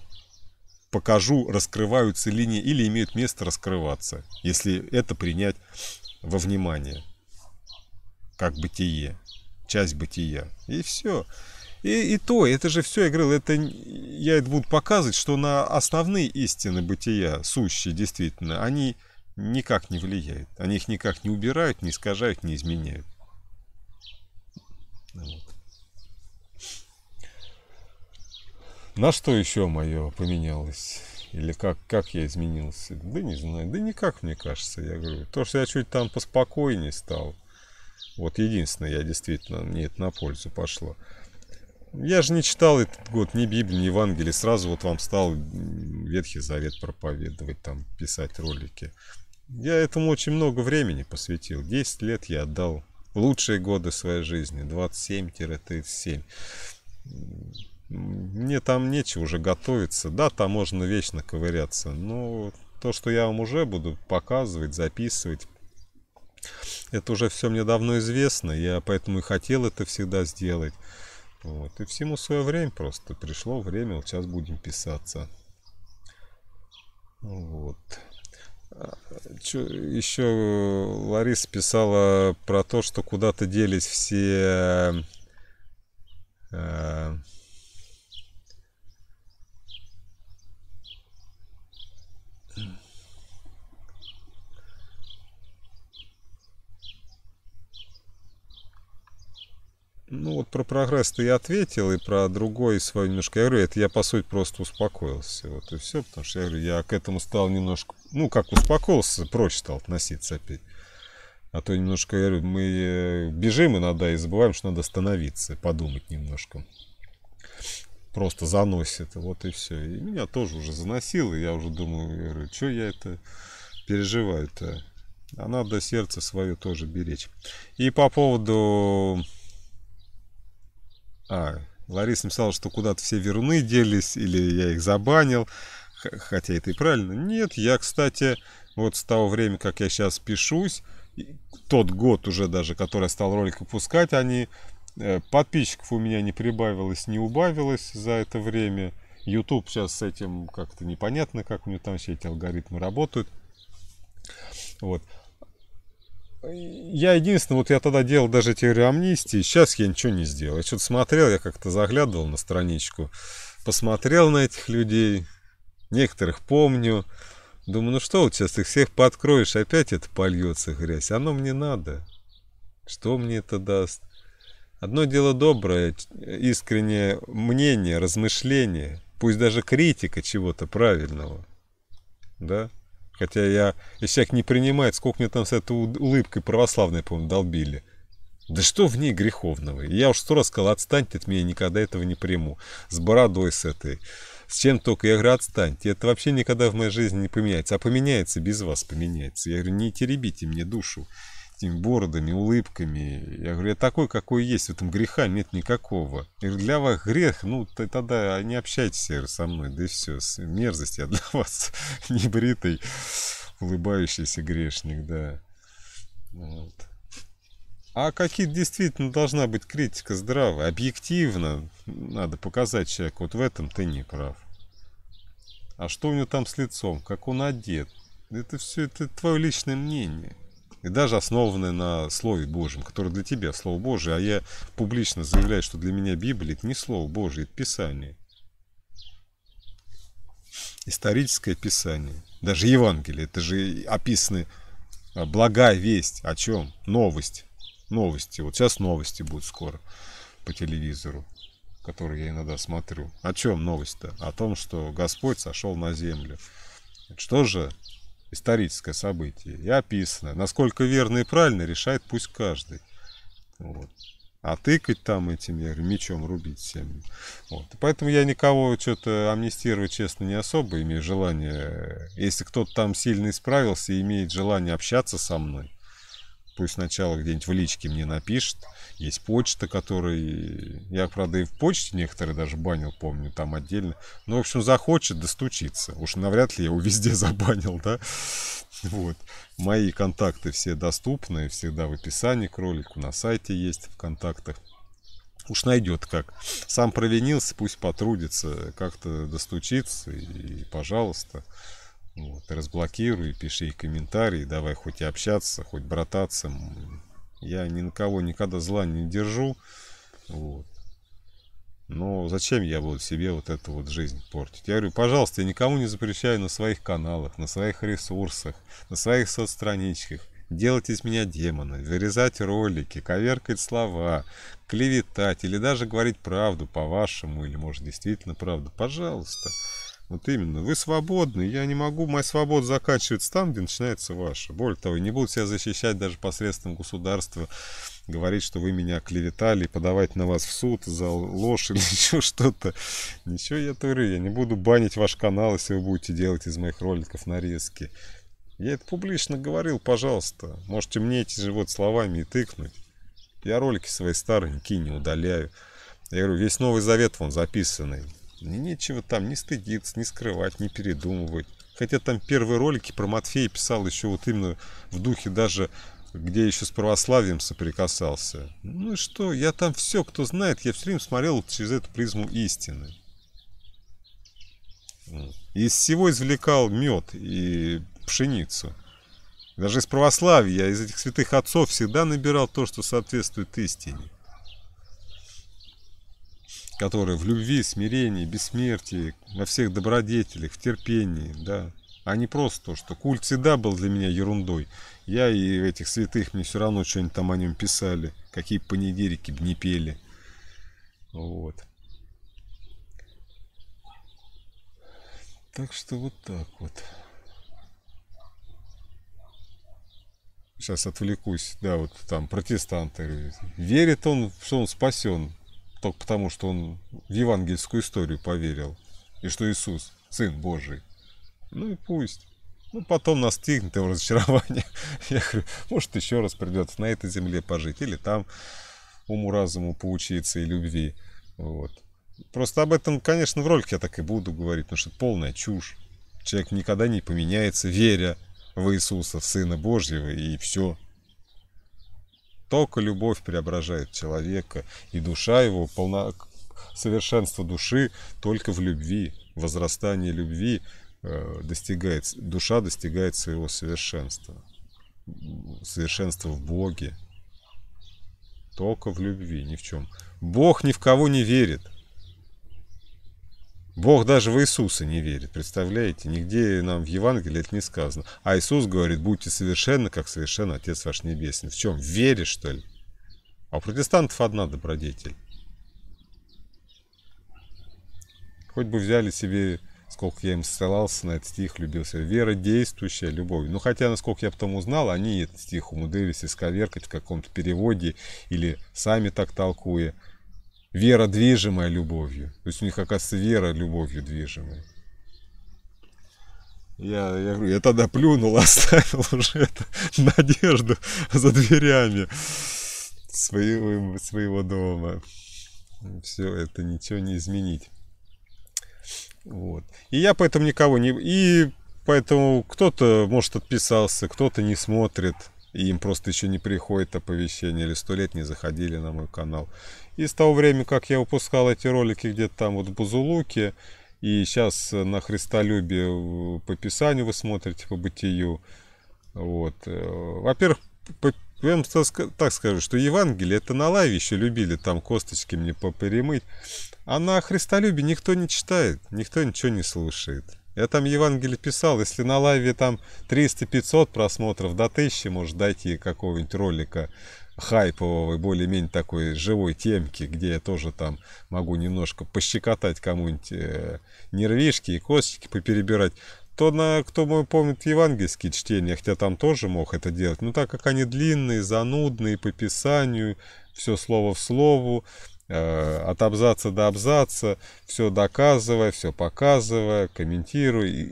покажу, раскрываются линии или имеют место раскрываться, если это принять во внимание, как бытие, часть бытия. И все. И, и то, это же все, я говорил, это, я это буду показывать, что на основные истины бытия, сущие действительно, они никак не влияют. Они их никак не убирают, не искажают, не изменяют. Вот. На что еще мое поменялось? Или как, как я изменился? Да не знаю, да никак, мне кажется, я говорю. То, что я чуть там поспокойнее стал. Вот единственное, я действительно, мне это на пользу пошло. Я же не читал этот год ни Библии, ни Евангелия. Сразу вот вам стал Ветхий Завет проповедовать, там писать ролики. Я этому очень много времени посвятил. 10 лет я отдал лучшие годы своей жизни, 27-37. Мне там нечего уже готовиться. Да, там можно вечно ковыряться. Но то, что я вам уже буду показывать, записывать, это уже все мне давно известно. Я поэтому и хотел это всегда сделать. Вот. И всему свое время просто. Пришло время, вот сейчас будем писаться. Вот. А, Че, еще э, Лариса писала про то, что куда-то делись все... Э, Ну вот про прогресс ты я ответил, и про другой свой немножко. Я говорю, это я по сути просто успокоился. Вот и все, потому что я говорю, я к этому стал немножко, ну как успокоился, проще стал относиться опять. А то немножко, я говорю, мы э, бежим иногда и забываем, что надо остановиться, подумать немножко. Просто заносит, вот и все. И меня тоже уже заносило, и я уже думаю, я говорю, что я это переживаю-то? А надо сердце свое тоже беречь. И по поводу а, Лариса написала, что куда-то все веруны делись, или я их забанил. Хотя это и правильно. Нет, я, кстати, вот с того времени, как я сейчас пишусь, тот год уже даже, который я стал ролик выпускать, они э, подписчиков у меня не прибавилось, не убавилось за это время. YouTube сейчас с этим как-то непонятно, как у него там все эти алгоритмы работают. Вот я единственное, вот я тогда делал даже теорию амнистии, сейчас я ничего не сделал. Я что-то смотрел, я как-то заглядывал на страничку, посмотрел на этих людей, некоторых помню. Думаю, ну что вот сейчас их всех подкроешь, опять это польется грязь. Оно мне надо. Что мне это даст? Одно дело доброе, искреннее мнение, размышление, пусть даже критика чего-то правильного. Да? Хотя я, если человек не принимает, сколько мне там с этой улыбкой православной, помню, долбили. Да что в ней греховного? Я уж сто раз сказал, отстаньте от меня, никогда этого не приму. С бородой с этой. С чем только. Я говорю, отстаньте. Это вообще никогда в моей жизни не поменяется. А поменяется без вас, поменяется. Я говорю, не теребите мне душу этими бородами, улыбками. Я говорю, я такой, какой есть, в этом греха нет никакого. Я говорю, для вас грех, ну, тогда не общайтесь говорю, со мной, да и все, мерзость я для вас небритый, улыбающийся грешник, да. Вот. А какие действительно должна быть критика здравая, объективно надо показать человеку, вот в этом ты не прав. А что у него там с лицом, как он одет, это все это твое личное мнение и даже основанная на Слове Божьем, которое для тебя Слово Божие, а я публично заявляю, что для меня Библия – это не Слово Божие, это Писание. Историческое Писание. Даже Евангелие, это же описаны а, благая весть, о чем? Новость. Новости. Вот сейчас новости будут скоро по телевизору, которые я иногда смотрю. О чем новость-то? О том, что Господь сошел на землю. Что же историческое событие и описано. Насколько верно и правильно решает пусть каждый. Вот. А тыкать там этим, я говорю, мечом рубить всем. Вот. поэтому я никого что-то амнистировать, честно, не особо имею желание. Если кто-то там сильно исправился и имеет желание общаться со мной, пусть сначала где-нибудь в личке мне напишет. Есть почта, который... Я, правда, и в почте некоторые даже банил, помню, там отдельно. Ну, в общем, захочет, достучиться. Уж навряд ли я его везде забанил, да? Вот. Мои контакты все доступны, всегда в описании к ролику, на сайте есть в контактах. Уж найдет как. Сам провинился, пусть потрудится, как-то достучится и, и пожалуйста. Вот, разблокируй, пиши комментарии, давай хоть и общаться, хоть брататься. Я ни на кого никогда зла не держу. Вот. Но зачем я буду себе вот эту вот жизнь портить? Я говорю, пожалуйста, я никому не запрещаю на своих каналах, на своих ресурсах, на своих соцстраничках делать из меня демона, вырезать ролики, коверкать слова, клеветать или даже говорить правду по-вашему, или может действительно правду. Пожалуйста. Вот именно. Вы свободны. Я не могу. Моя свобода заканчивается там, где начинается ваша. Более того, не буду себя защищать даже посредством государства, говорить, что вы меня клеветали, подавать на вас в суд за ложь или еще что-то. Ничего я турю. Я не буду банить ваш канал, если вы будете делать из моих роликов нарезки. Я это публично говорил, пожалуйста. Можете мне эти же вот словами и тыкнуть. Я ролики свои старенькие не удаляю. Я говорю, весь Новый Завет вон записанный. Мне нечего там не стыдиться, не скрывать, не передумывать. Хотя там первые ролики про Матфея писал еще вот именно в духе даже, где еще с православием соприкасался. Ну и что, я там все, кто знает, я все время смотрел через эту призму истины. Из всего извлекал мед и пшеницу. Даже из православия из этих святых отцов всегда набирал то, что соответствует истине которые в любви, смирении, бессмертии, во всех добродетелях, в терпении, да, а не просто то, что культ всегда был для меня ерундой. Я и этих святых мне все равно что-нибудь там о нем писали, какие понедельники бы не пели. Вот. Так что вот так вот. Сейчас отвлекусь, да, вот там протестанты. Верит он, что он спасен только потому, что он в евангельскую историю поверил, и что Иисус – Сын Божий. Ну и пусть. Ну, потом настигнет его разочарование. Я говорю, может, еще раз придется на этой земле пожить, или там уму-разуму поучиться и любви. Вот. Просто об этом, конечно, в ролике я так и буду говорить, потому что это полная чушь. Человек никогда не поменяется, веря в Иисуса, в Сына Божьего, и все. Только любовь преображает человека, и душа его полна... Совершенство души только в любви, возрастание любви э, достигает, душа достигает своего совершенства. совершенства в Боге. Только в любви, ни в чем. Бог ни в кого не верит. Бог даже в Иисуса не верит, представляете? Нигде нам в Евангелии это не сказано. А Иисус говорит, будьте совершенны, как совершенно Отец ваш Небесный. В чем? В вере, что ли? А у протестантов одна добродетель. Хоть бы взяли себе, сколько я им ссылался на этот стих, любился Вера действующая, любовь. Ну, хотя, насколько я потом узнал, они этот стих умудрились исковеркать в каком-то переводе или сами так толкуя. Вера, движимая любовью. То есть у них, оказывается, вера любовью движимая. Я, я говорю, я тогда плюнул, оставил уже это, надежду за дверями своего, своего дома. Все, это ничего не изменить. Вот. И я поэтому никого не... И поэтому кто-то, может, отписался, кто-то не смотрит. И им просто еще не приходит оповещение. Или сто лет не заходили на мой канал. И с того времени, как я выпускал эти ролики где-то там вот в Бузулуке, и сейчас э, на Христолюбе э, по Писанию вы смотрите, по Бытию. Вот. Э, во-первых, вам так скажу, что Евангелие это на лаве еще любили там косточки мне поперемыть. А на Христолюбе никто не читает, никто ничего не слушает. Я там Евангелие писал, если на лаве там 300-500 просмотров, до 1000 может дойти какого-нибудь ролика, хайповой, более-менее такой живой темки, где я тоже там могу немножко пощекотать кому-нибудь э, нервишки и косточки поперебирать, то на, кто мой помнит евангельские чтения, хотя там тоже мог это делать, но так как они длинные, занудные по писанию, все слово в слову, э, от абзаца до абзаца, все доказывая, все показывая, комментируя, и,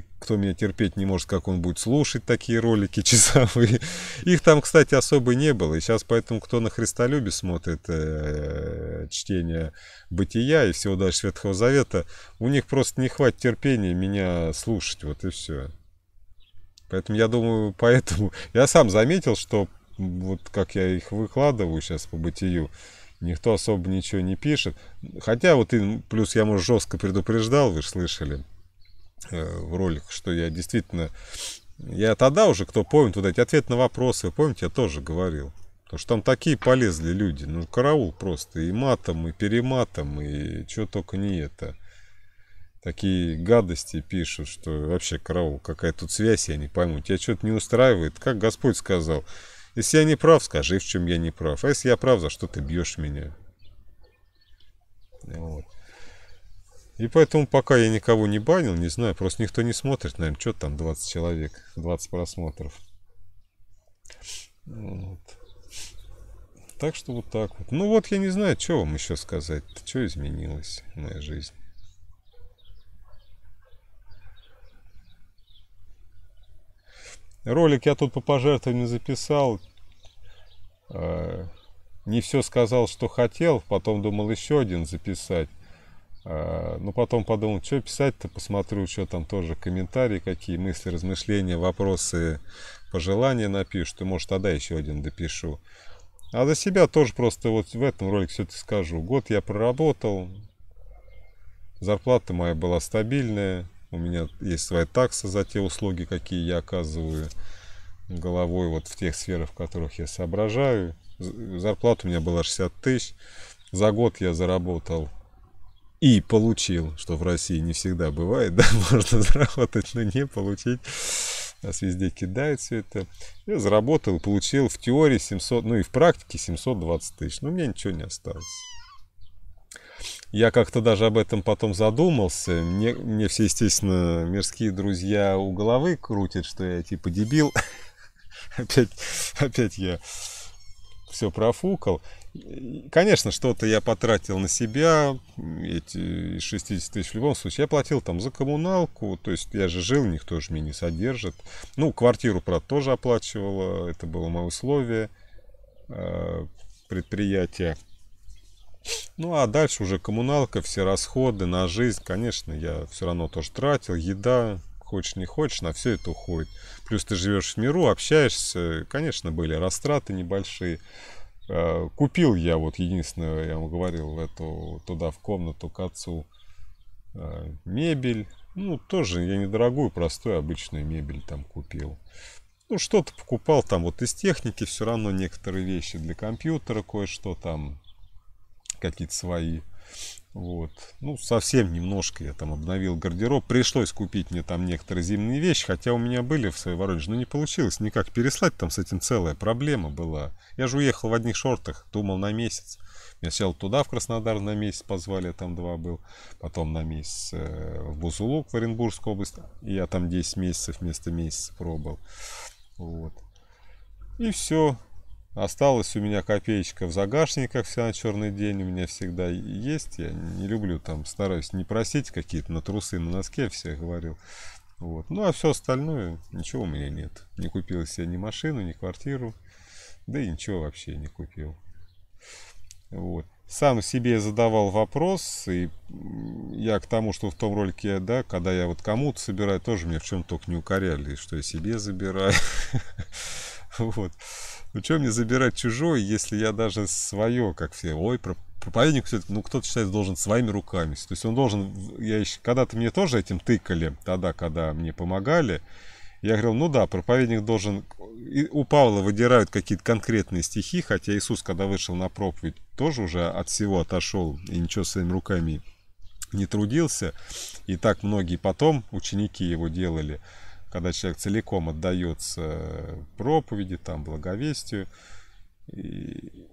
и кто меня терпеть не может, как он будет слушать такие ролики часовые. Их там, кстати, особо не было. И сейчас поэтому, кто на Христолюбе смотрит э, чтение Бытия и всего дальше Ветхого Завета, у них просто не хватит терпения меня слушать. Вот и все. Поэтому я думаю, поэтому... Я сам заметил, что вот как я их выкладываю сейчас по Бытию, никто особо ничего не пишет. Хотя вот и плюс я, может, жестко предупреждал, вы же слышали Э, в ролик что я действительно... Я тогда уже, кто помнит, вот эти ответы на вопросы, помните, я тоже говорил. Потому что там такие полезли люди. Ну, караул просто. И матом, и перематом, и что только не это. Такие гадости пишут, что вообще караул, какая тут связь, я не пойму. Тебя что-то не устраивает? Как Господь сказал, если я не прав, скажи, в чем я не прав. А если я прав, за что ты бьешь меня? Вот. И поэтому пока я никого не банил, не знаю, просто никто не смотрит, наверное, что там 20 человек, 20 просмотров. Вот. Так что вот так вот. Ну вот я не знаю, что вам еще сказать, что изменилось в моей жизни. Ролик я тут по пожертвованию записал. Э, не все сказал, что хотел. Потом думал еще один записать. А, Но ну, потом подумал, что писать-то, посмотрю, что там тоже комментарии, какие мысли, размышления, вопросы, пожелания напишут. И, может, тогда еще один допишу. А за себя тоже просто вот в этом ролике все-таки скажу. Год я проработал, зарплата моя была стабильная, у меня есть своя такса за те услуги, какие я оказываю головой вот в тех сферах, в которых я соображаю. Зарплата у меня была 60 тысяч. За год я заработал и получил, что в России не всегда бывает, да, можно заработать, но не получить. Нас везде кидают все это. Я заработал, получил в теории 700, ну и в практике 720 тысяч. Но мне ничего не осталось. Я как-то даже об этом потом задумался. Мне, мне все, естественно, мирские друзья у головы крутят, что я типа дебил. опять, опять я все профукал. Конечно, что-то я потратил на себя, эти 60 тысяч в любом случае. Я платил там за коммуналку, то есть я же жил, никто же меня не содержит. Ну, квартиру, правда, тоже оплачивала, это было мое условие э, предприятия. Ну, а дальше уже коммуналка, все расходы на жизнь, конечно, я все равно тоже тратил, еда, хочешь не хочешь, на все это уходит. Плюс ты живешь в миру, общаешься, конечно, были растраты небольшие. Э, купил я вот единственное, я вам говорил, эту туда в комнату к отцу э, мебель. Ну, тоже я недорогую, простую, обычную мебель там купил. Ну, что-то покупал там вот из техники, все равно некоторые вещи для компьютера, кое-что там, какие-то свои вот. Ну, совсем немножко я там обновил гардероб. Пришлось купить мне там некоторые зимние вещи, хотя у меня были в своей Воронеже, но не получилось никак переслать. Там с этим целая проблема была. Я же уехал в одних шортах, думал на месяц. Меня сел туда, в Краснодар на месяц позвали, я там два был. Потом на месяц э, в Бузулук, в Оренбургскую область. И я там 10 месяцев вместо месяца пробыл. Вот. И все. Осталась у меня копеечка в загашниках вся на черный день. У меня всегда есть. Я не люблю там, стараюсь не просить какие-то на трусы, на носке, все говорил. Вот. Ну, а все остальное, ничего у меня нет. Не купил себе ни машину, ни квартиру. Да и ничего вообще не купил. Вот. Сам себе задавал вопрос, и я к тому, что в том ролике, да, когда я вот кому-то собираю, тоже мне в чем только не укоряли, что я себе забираю. Вот. Ну что мне забирать чужой, если я даже свое, как все, ой, проповедник все-таки, ну, кто-то считает, должен своими руками. То есть он должен, я еще, когда-то мне тоже этим тыкали, тогда, когда мне помогали, я говорил, ну да, проповедник должен... И у Павла выдирают какие-то конкретные стихи, хотя Иисус, когда вышел на проповедь, тоже уже от всего отошел и ничего своими руками не трудился. И так многие потом ученики его делали когда человек целиком отдается проповеди, там, благовестию. И,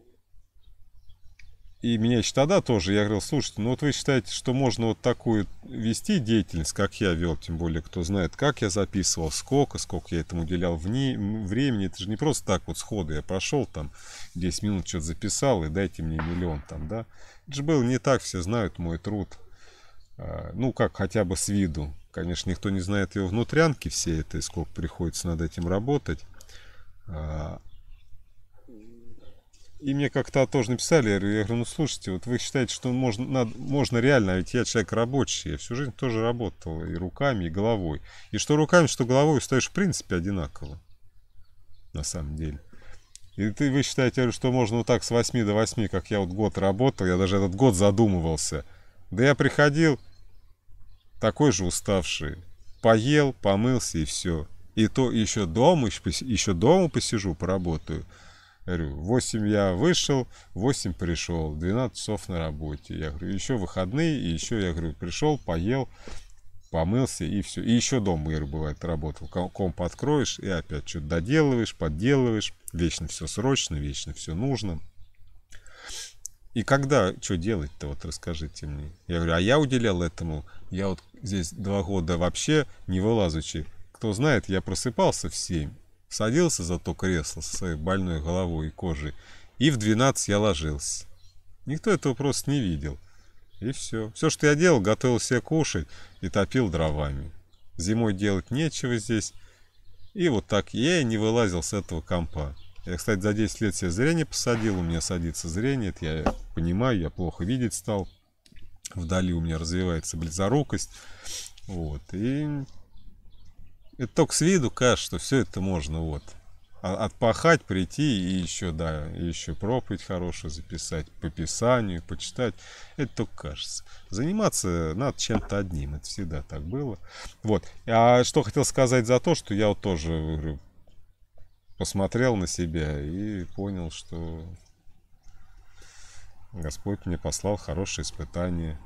и меня еще тогда тоже, я говорил, слушайте, ну вот вы считаете, что можно вот такую вести деятельность, как я вел, тем более, кто знает, как я записывал, сколько, сколько я этому уделял вне, времени, это же не просто так вот сходу я прошел там 10 минут что-то записал и дайте мне миллион там, да. Это же было не так, все знают мой труд, а, ну как хотя бы с виду, Конечно, никто не знает его внутрянки все это, сколько приходится над этим работать. А, и мне как-то тоже написали, я говорю, ну слушайте, вот вы считаете, что можно, надо, можно реально, ведь я человек рабочий, я всю жизнь тоже работал и руками, и головой. И что руками, что головой стоишь в принципе одинаково, на самом деле. И ты, вы считаете, что можно вот так с 8 до 8, как я вот год работал, я даже этот год задумывался. Да я приходил, такой же уставший. Поел, помылся и все. И то еще дома, еще дома посижу, поработаю. Говорю, в 8 я вышел, в 8 пришел, 12 часов на работе. Я говорю, еще выходные, и еще, я говорю, пришел, поел, помылся и все. И еще дома, я говорю, бывает, работал. Комп откроешь и опять что-то доделываешь, подделываешь. Вечно все срочно, вечно все нужно. И когда, что делать-то, вот расскажите мне. Я говорю, а я уделял этому, я вот здесь два года вообще не вылазучи. Кто знает, я просыпался в 7, садился за то кресло со своей больной головой и кожей, и в 12 я ложился. Никто этого просто не видел. И все. Все, что я делал, готовил себе кушать и топил дровами. Зимой делать нечего здесь. И вот так я и не вылазил с этого компа. Я, кстати, за 10 лет себе зрение посадил, у меня садится зрение, это я понимаю, я плохо видеть стал. Вдали у меня развивается близорукость. Вот, и это только с виду кажется, что все это можно вот а, отпахать, прийти и еще, да, и еще проповедь хорошую записать, по писанию, почитать. Это только кажется. Заниматься надо чем-то одним. Это всегда так было. Вот. А что хотел сказать за то, что я вот тоже посмотрел на себя и понял, что Господь мне послал хорошее испытание,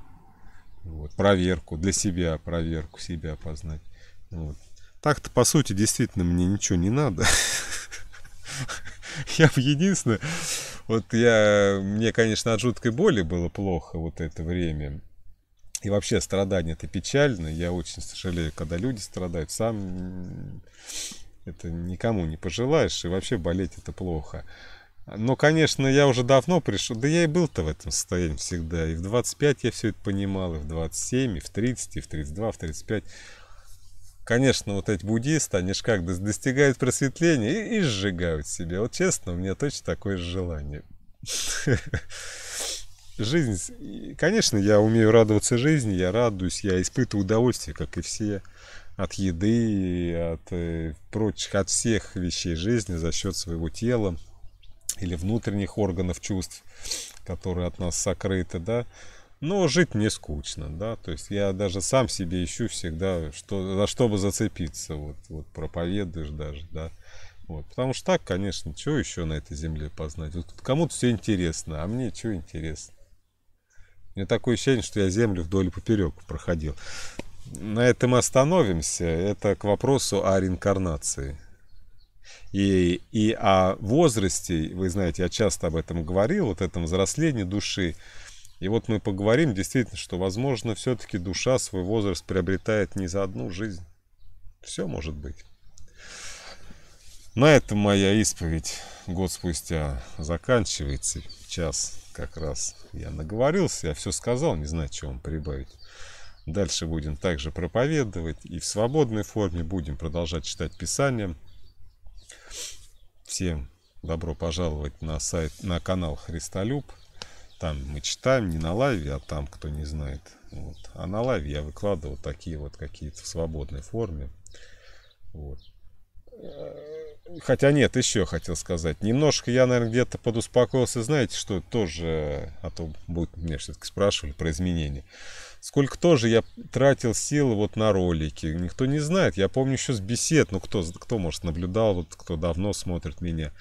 вот, проверку для себя, проверку себя познать. Вот. Так-то, по сути, действительно, мне ничего не надо. Я единственное, вот я, мне, конечно, от жуткой боли было плохо вот это время. И вообще страдания это печально. Я очень сожалею, когда люди страдают. Сам это никому не пожелаешь, и вообще болеть это плохо. Но, конечно, я уже давно пришел, да я и был-то в этом состоянии всегда. И в 25 я все это понимал, и в 27, и в 30, и в 32, в 35. Конечно, вот эти буддисты, они же как достигают просветления и, и сжигают себя. Вот честно, у меня точно такое же желание. Жизнь, конечно, я умею радоваться жизни, я радуюсь, я испытываю удовольствие, как и все от еды, от э, прочих, от всех вещей жизни за счет своего тела или внутренних органов чувств, которые от нас сокрыты, да. Но жить мне скучно, да, то есть я даже сам себе ищу всегда, что, за что бы зацепиться, вот, вот проповедуешь даже, да. Вот, потому что так, конечно, что еще на этой земле познать? Вот кому-то все интересно, а мне что интересно? У меня такое ощущение, что я землю вдоль и поперек проходил на этом остановимся. Это к вопросу о реинкарнации. И, и о возрасте, вы знаете, я часто об этом говорил, вот этом взрослении души. И вот мы поговорим действительно, что, возможно, все-таки душа свой возраст приобретает не за одну жизнь. Все может быть. На этом моя исповедь год спустя заканчивается. Час как раз я наговорился, я все сказал, не знаю, чего вам прибавить. Дальше будем также проповедовать и в свободной форме будем продолжать читать Писание. Всем добро пожаловать на сайт, на канал Христолюб. Там мы читаем не на лайве, а там, кто не знает. Вот. А на лайве я выкладывал такие вот какие-то в свободной форме. Вот. Хотя нет, еще хотел сказать. Немножко я, наверное, где-то подуспокоился. Знаете, что тоже, а то будет мне все-таки спрашивали про изменения сколько тоже я тратил сил вот на ролики. Никто не знает. Я помню еще с бесед, ну кто, кто может, наблюдал, вот кто давно смотрит меня,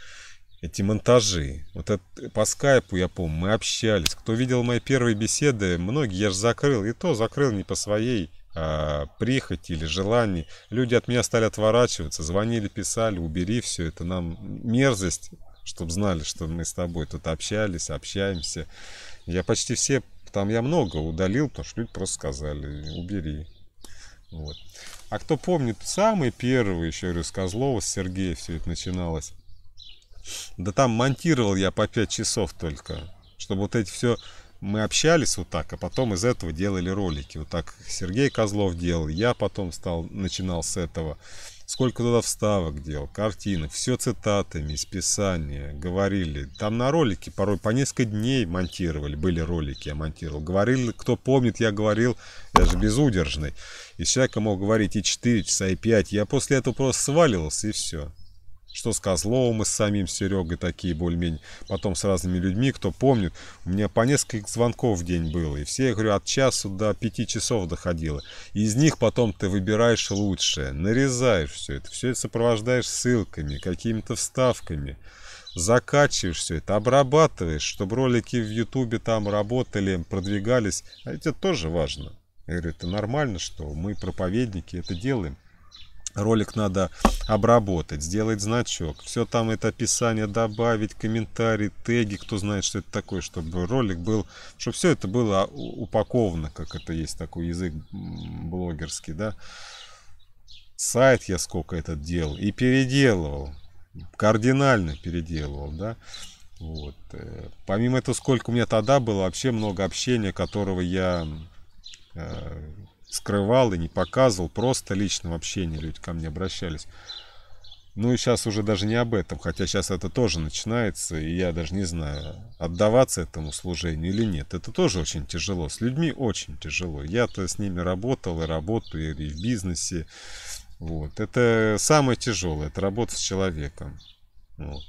эти монтажи. Вот это, по скайпу, я помню, мы общались. Кто видел мои первые беседы, многие я же закрыл. И то закрыл не по своей а, прихоти или желании. Люди от меня стали отворачиваться, звонили, писали, убери все это нам мерзость, чтобы знали, что мы с тобой тут общались, общаемся. Я почти все там я много удалил, потому что люди просто сказали, убери. Вот. А кто помнит, самый первый, еще раз, Козлова с Сергея все это начиналось. Да там монтировал я по 5 часов только, чтобы вот эти все мы общались вот так, а потом из этого делали ролики. Вот так Сергей Козлов делал, я потом стал, начинал с этого. Сколько туда вставок дел, картинок, все цитатами из Писания, говорили. Там на ролике порой по несколько дней монтировали, были ролики, я монтировал. говорил. кто помнит, я говорил, я же безудержный. И человека мог говорить и 4 часа, и 5. Я после этого просто сваливался, и все что с Козловым и с самим Серегой такие более-менее, потом с разными людьми, кто помнит. У меня по несколько звонков в день было, и все, я говорю, от часу до пяти часов доходило. И из них потом ты выбираешь лучшее, нарезаешь все это, все это сопровождаешь ссылками, какими-то вставками закачиваешь все это, обрабатываешь, чтобы ролики в Ютубе там работали, продвигались. А это тоже важно. Я говорю, это нормально, что мы, проповедники, это делаем ролик надо обработать, сделать значок, все там это описание добавить, комментарии, теги, кто знает, что это такое, чтобы ролик был, чтобы все это было упаковано, как это есть такой язык блогерский, да. Сайт я сколько этот делал и переделывал, кардинально переделывал, да. Вот. Э, помимо этого, сколько у меня тогда было вообще много общения, которого я э, скрывал и не показывал, просто лично в общении люди ко мне обращались. Ну и сейчас уже даже не об этом, хотя сейчас это тоже начинается, и я даже не знаю, отдаваться этому служению или нет. Это тоже очень тяжело, с людьми очень тяжело. Я-то с ними работал и работаю, и в бизнесе. Вот. Это самое тяжелое, это работа с человеком. Вот.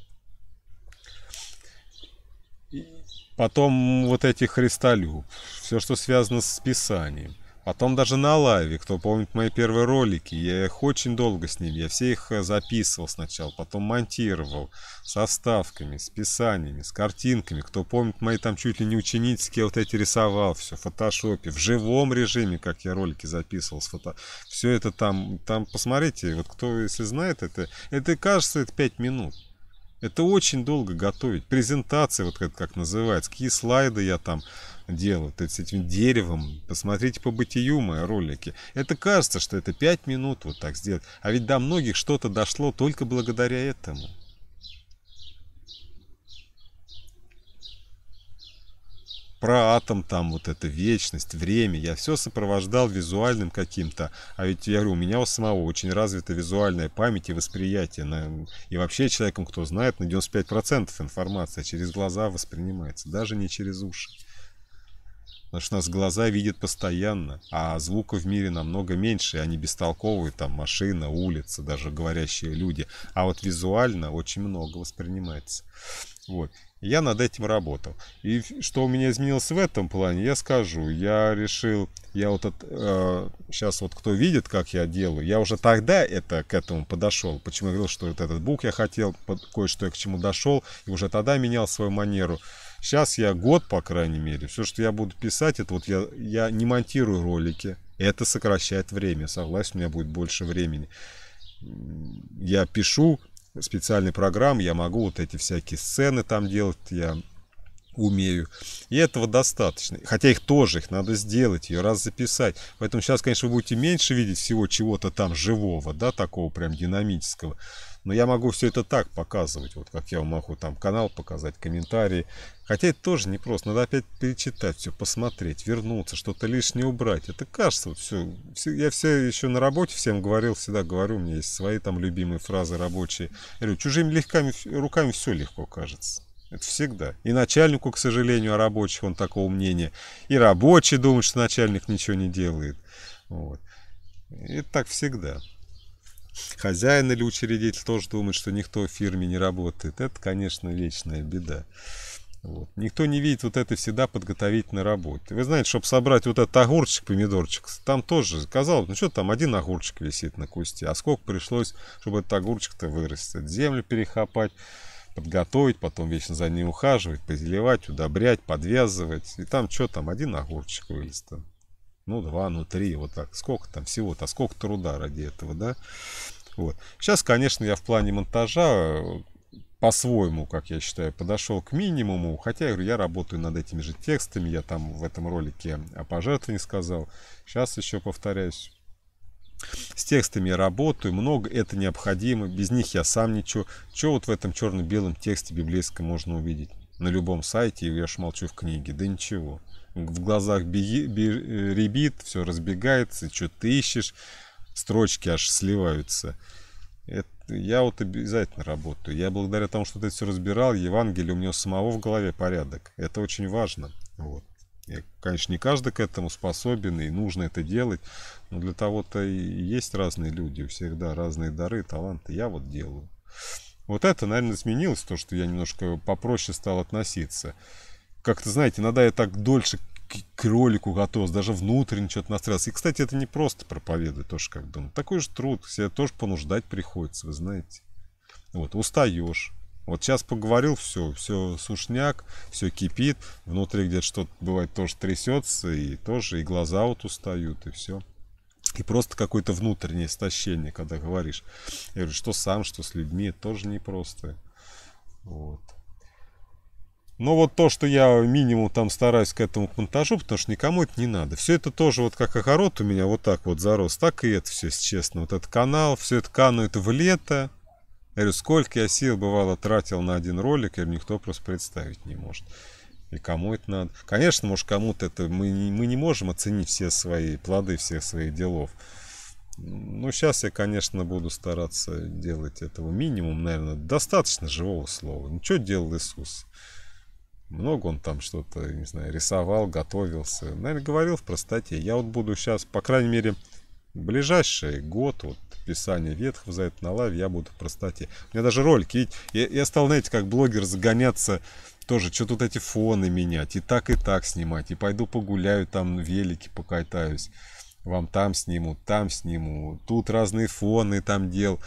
Потом вот эти христолюб, все, что связано с Писанием. Потом а даже на лайве, кто помнит мои первые ролики, я их очень долго снимал, я все их э, записывал сначала, потом монтировал, со вставками, с писаниями, с картинками, кто помнит мои там чуть ли не ученические, вот эти рисовал, все в фотошопе, в живом режиме, как я ролики записывал, с фото... все это там, там посмотрите, вот кто если знает это, это кажется это 5 минут. Это очень долго готовить. Презентация, вот это как называется, какие слайды я там делают то этим деревом. Посмотрите по бытию мои ролики. Это кажется, что это 5 минут вот так сделать. А ведь до многих что-то дошло только благодаря этому. про атом, там вот эта вечность, время, я все сопровождал визуальным каким-то. А ведь я говорю, у меня у самого очень развита визуальная память и восприятие. и вообще человеком, кто знает, на 95% информация через глаза воспринимается, даже не через уши. Потому что нас глаза видят постоянно, а звуков в мире намного меньше, и они бестолковые, там машина, улица, даже говорящие люди. А вот визуально очень много воспринимается. Вот. Я над этим работал. И что у меня изменилось в этом плане, я скажу. Я решил, я вот от, э, сейчас вот кто видит, как я делаю, я уже тогда это к этому подошел. Почему я говорил, что вот этот бук я хотел, кое-что я к чему дошел, и уже тогда менял свою манеру Сейчас я год, по крайней мере, все, что я буду писать, это вот я, я не монтирую ролики. Это сокращает время, согласен, у меня будет больше времени. Я пишу специальные программы, я могу вот эти всякие сцены там делать, я умею. И этого достаточно. Хотя их тоже, их надо сделать, ее раз записать. Поэтому сейчас, конечно, вы будете меньше видеть всего чего-то там живого, да, такого прям динамического. Но я могу все это так показывать, вот как я могу там канал показать, комментарии. Хотя это тоже непросто, надо опять перечитать все, посмотреть, вернуться, что-то лишнее убрать. Это кажется, вот все, все, я все еще на работе всем говорил, всегда говорю, у меня есть свои там любимые фразы рабочие. Я говорю, чужими легками, руками все легко кажется. Это всегда. И начальнику, к сожалению, о рабочих он такого мнения. И рабочий думает, что начальник ничего не делает. Вот. И так всегда хозяин или учредитель тоже думает, что никто в фирме не работает. Это, конечно, вечная беда. Вот. Никто не видит вот этой всегда подготовительной работы. Вы знаете, чтобы собрать вот этот огурчик, помидорчик, там тоже, казалось, ну что там один огурчик висит на кусте, а сколько пришлось, чтобы этот огурчик-то вырос, землю перехопать, подготовить, потом вечно за ним ухаживать, позеливать, удобрять, подвязывать. И там что там, один огурчик вылез там ну, два, ну, три, вот так. Сколько там всего-то, сколько труда ради этого, да? Вот. Сейчас, конечно, я в плане монтажа э, по-своему, как я считаю, подошел к минимуму. Хотя, я говорю, я работаю над этими же текстами. Я там в этом ролике о пожертвовании сказал. Сейчас еще повторяюсь. С текстами я работаю, много это необходимо, без них я сам ничего. Что вот в этом черно-белом тексте библейском можно увидеть? На любом сайте, я ж молчу в книге, да ничего в глазах би, би, э, ребит, все разбегается, что ты ищешь, строчки аж сливаются. Это, я вот обязательно работаю. Я благодаря тому, что ты все разбирал, Евангелие у меня самого в голове порядок. Это очень важно. Вот. И, конечно, не каждый к этому способен и нужно это делать, но для того-то и есть разные люди, у всех да, разные дары, таланты. Я вот делаю. Вот это, наверное, сменилось, то, что я немножко попроще стал относиться как-то, знаете, иногда я так дольше к ролику готовился, даже внутренне что-то настраивался. И, кстати, это не просто проповедовать тоже, как думаю. Ну, такой же труд, себя тоже понуждать приходится, вы знаете. Вот, устаешь. Вот сейчас поговорил, все, все сушняк, все кипит, внутри где-то что-то бывает тоже трясется, и тоже и глаза вот устают, и все. И просто какое-то внутреннее истощение, когда говоришь. Я говорю, что сам, что с людьми, это тоже непросто. Вот. Но вот то, что я минимум там стараюсь к этому к монтажу, потому что никому это не надо. Все это тоже вот как огород у меня вот так вот зарос, так и это все, если честно. Вот этот канал, все это канует в лето. Я говорю, сколько я сил бывало тратил на один ролик, и никто просто представить не может. И кому это надо? Конечно, может, кому-то это... Мы не, мы не можем оценить все свои плоды, всех своих делов. Ну, сейчас я, конечно, буду стараться делать этого минимум, наверное, достаточно живого слова. Ну, что делал Иисус? Много он там что-то, не знаю, рисовал, готовился. Наверное, говорил в простоте. Я вот буду сейчас, по крайней мере, ближайший год, вот писание ветхов за это на лаве, я буду в простоте. У меня даже ролики, видите, я, я стал, знаете, как блогер загоняться тоже, что тут эти фоны менять, и так, и так снимать, и пойду погуляю там, велики покатаюсь, вам там сниму, там сниму, тут разные фоны там дел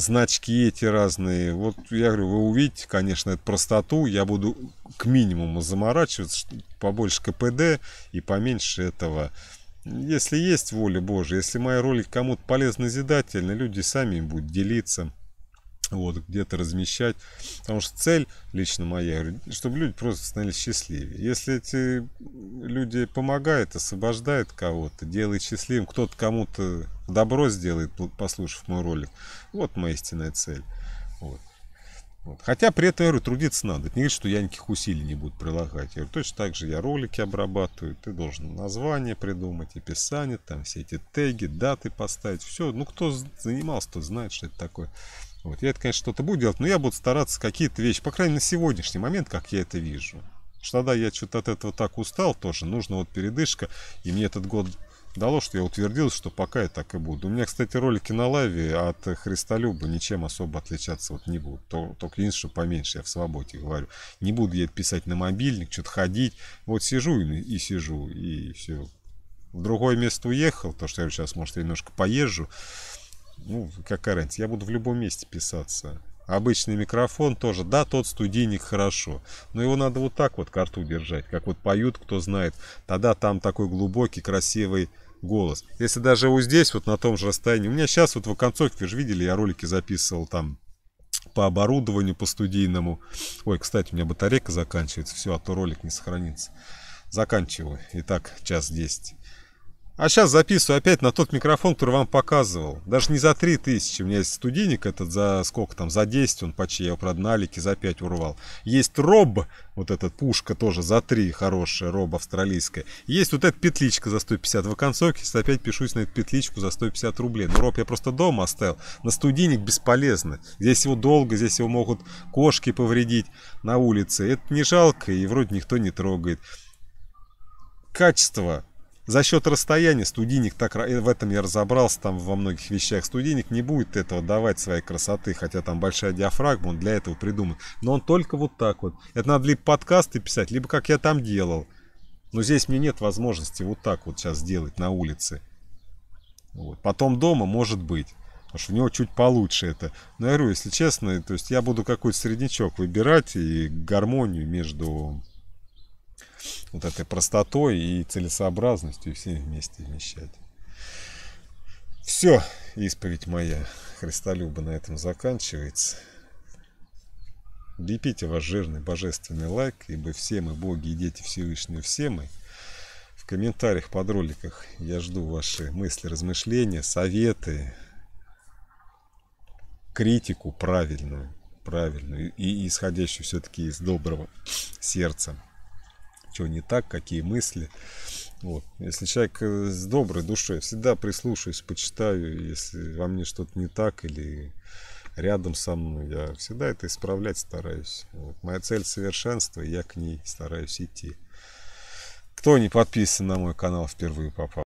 значки эти разные. Вот я говорю, вы увидите, конечно, эту простоту. Я буду к минимуму заморачиваться, побольше КПД и поменьше этого. Если есть воля Божья, если мои ролики кому-то полезны, назидательны, люди сами им будут делиться вот, где-то размещать. Потому что цель лично моя, чтобы люди просто становились счастливее. Если эти люди помогают, освобождают кого-то, делают счастливым, кто-то кому-то добро сделает, послушав мой ролик. Вот моя истинная цель. Вот. Вот. Хотя при этом, я говорю, трудиться надо. Это не говорит, что я никаких усилий не буду прилагать. Я говорю, точно так же я ролики обрабатываю. Ты должен название придумать, описание, там все эти теги, даты поставить. Все. Ну, кто занимался, тот знает, что это такое. Вот, я это, конечно, что-то буду делать, но я буду стараться какие-то вещи, по крайней мере, на сегодняшний момент, как я это вижу. что да, я что-то от этого так устал тоже, нужно вот передышка, и мне этот год дало, что я утвердился, что пока я так и буду. У меня, кстати, ролики на Лаве от Христолюба ничем особо отличаться вот не будут. Только единственное, что поменьше, я в свободе говорю. Не буду я писать на мобильник, что-то ходить. Вот сижу и, и сижу, и все. В другое место уехал, то, что я сейчас, может, я немножко поезжу ну, какая разница, я буду в любом месте писаться. Обычный микрофон тоже, да, тот студийник хорошо, но его надо вот так вот карту держать, как вот поют, кто знает, тогда там такой глубокий, красивый голос. Если даже вот здесь, вот на том же расстоянии, у меня сейчас вот в оконцовке, вы же видели, я ролики записывал там по оборудованию, по студийному. Ой, кстати, у меня батарейка заканчивается, все, а то ролик не сохранится. Заканчиваю, итак, час десять. А сейчас записываю опять на тот микрофон, который вам показывал. Даже не за 3000. У меня есть студийник этот за сколько там, за 10 он почти. Я его правда на за 5 урвал. Есть роб, вот этот пушка тоже за 3 хорошая, роб австралийская. Есть вот эта петличка за 150. В оконцовке если опять пишусь на эту петличку за 150 рублей. Но роб я просто дома оставил. На студийник бесполезно. Здесь его долго, здесь его могут кошки повредить на улице. Это не жалко и вроде никто не трогает. Качество за счет расстояния студийник, так, э, в этом я разобрался там во многих вещах, студийник не будет этого давать своей красоты, хотя там большая диафрагма, он для этого придуман. Но он только вот так вот. Это надо либо подкасты писать, либо как я там делал. Но здесь мне нет возможности вот так вот сейчас делать на улице. Вот. Потом дома может быть. Потому что у него чуть получше это. Но я говорю, если честно, то есть я буду какой-то среднячок выбирать и гармонию между вот этой простотой и целесообразностью, все вместе вмещать. Все, исповедь моя Христолюба на этом заканчивается. Лепите ваш жирный божественный лайк, ибо все мы, боги и дети Всевышнего, все мы. В комментариях под роликах я жду ваши мысли, размышления, советы, критику правильную, правильную и исходящую все-таки из доброго сердца что не так, какие мысли. Вот. Если человек э, с доброй душой, всегда прислушаюсь, почитаю, если во мне что-то не так или рядом со мной, я всегда это исправлять стараюсь. Вот. Моя цель совершенства, я к ней стараюсь идти. Кто не подписан на мой канал, впервые попал.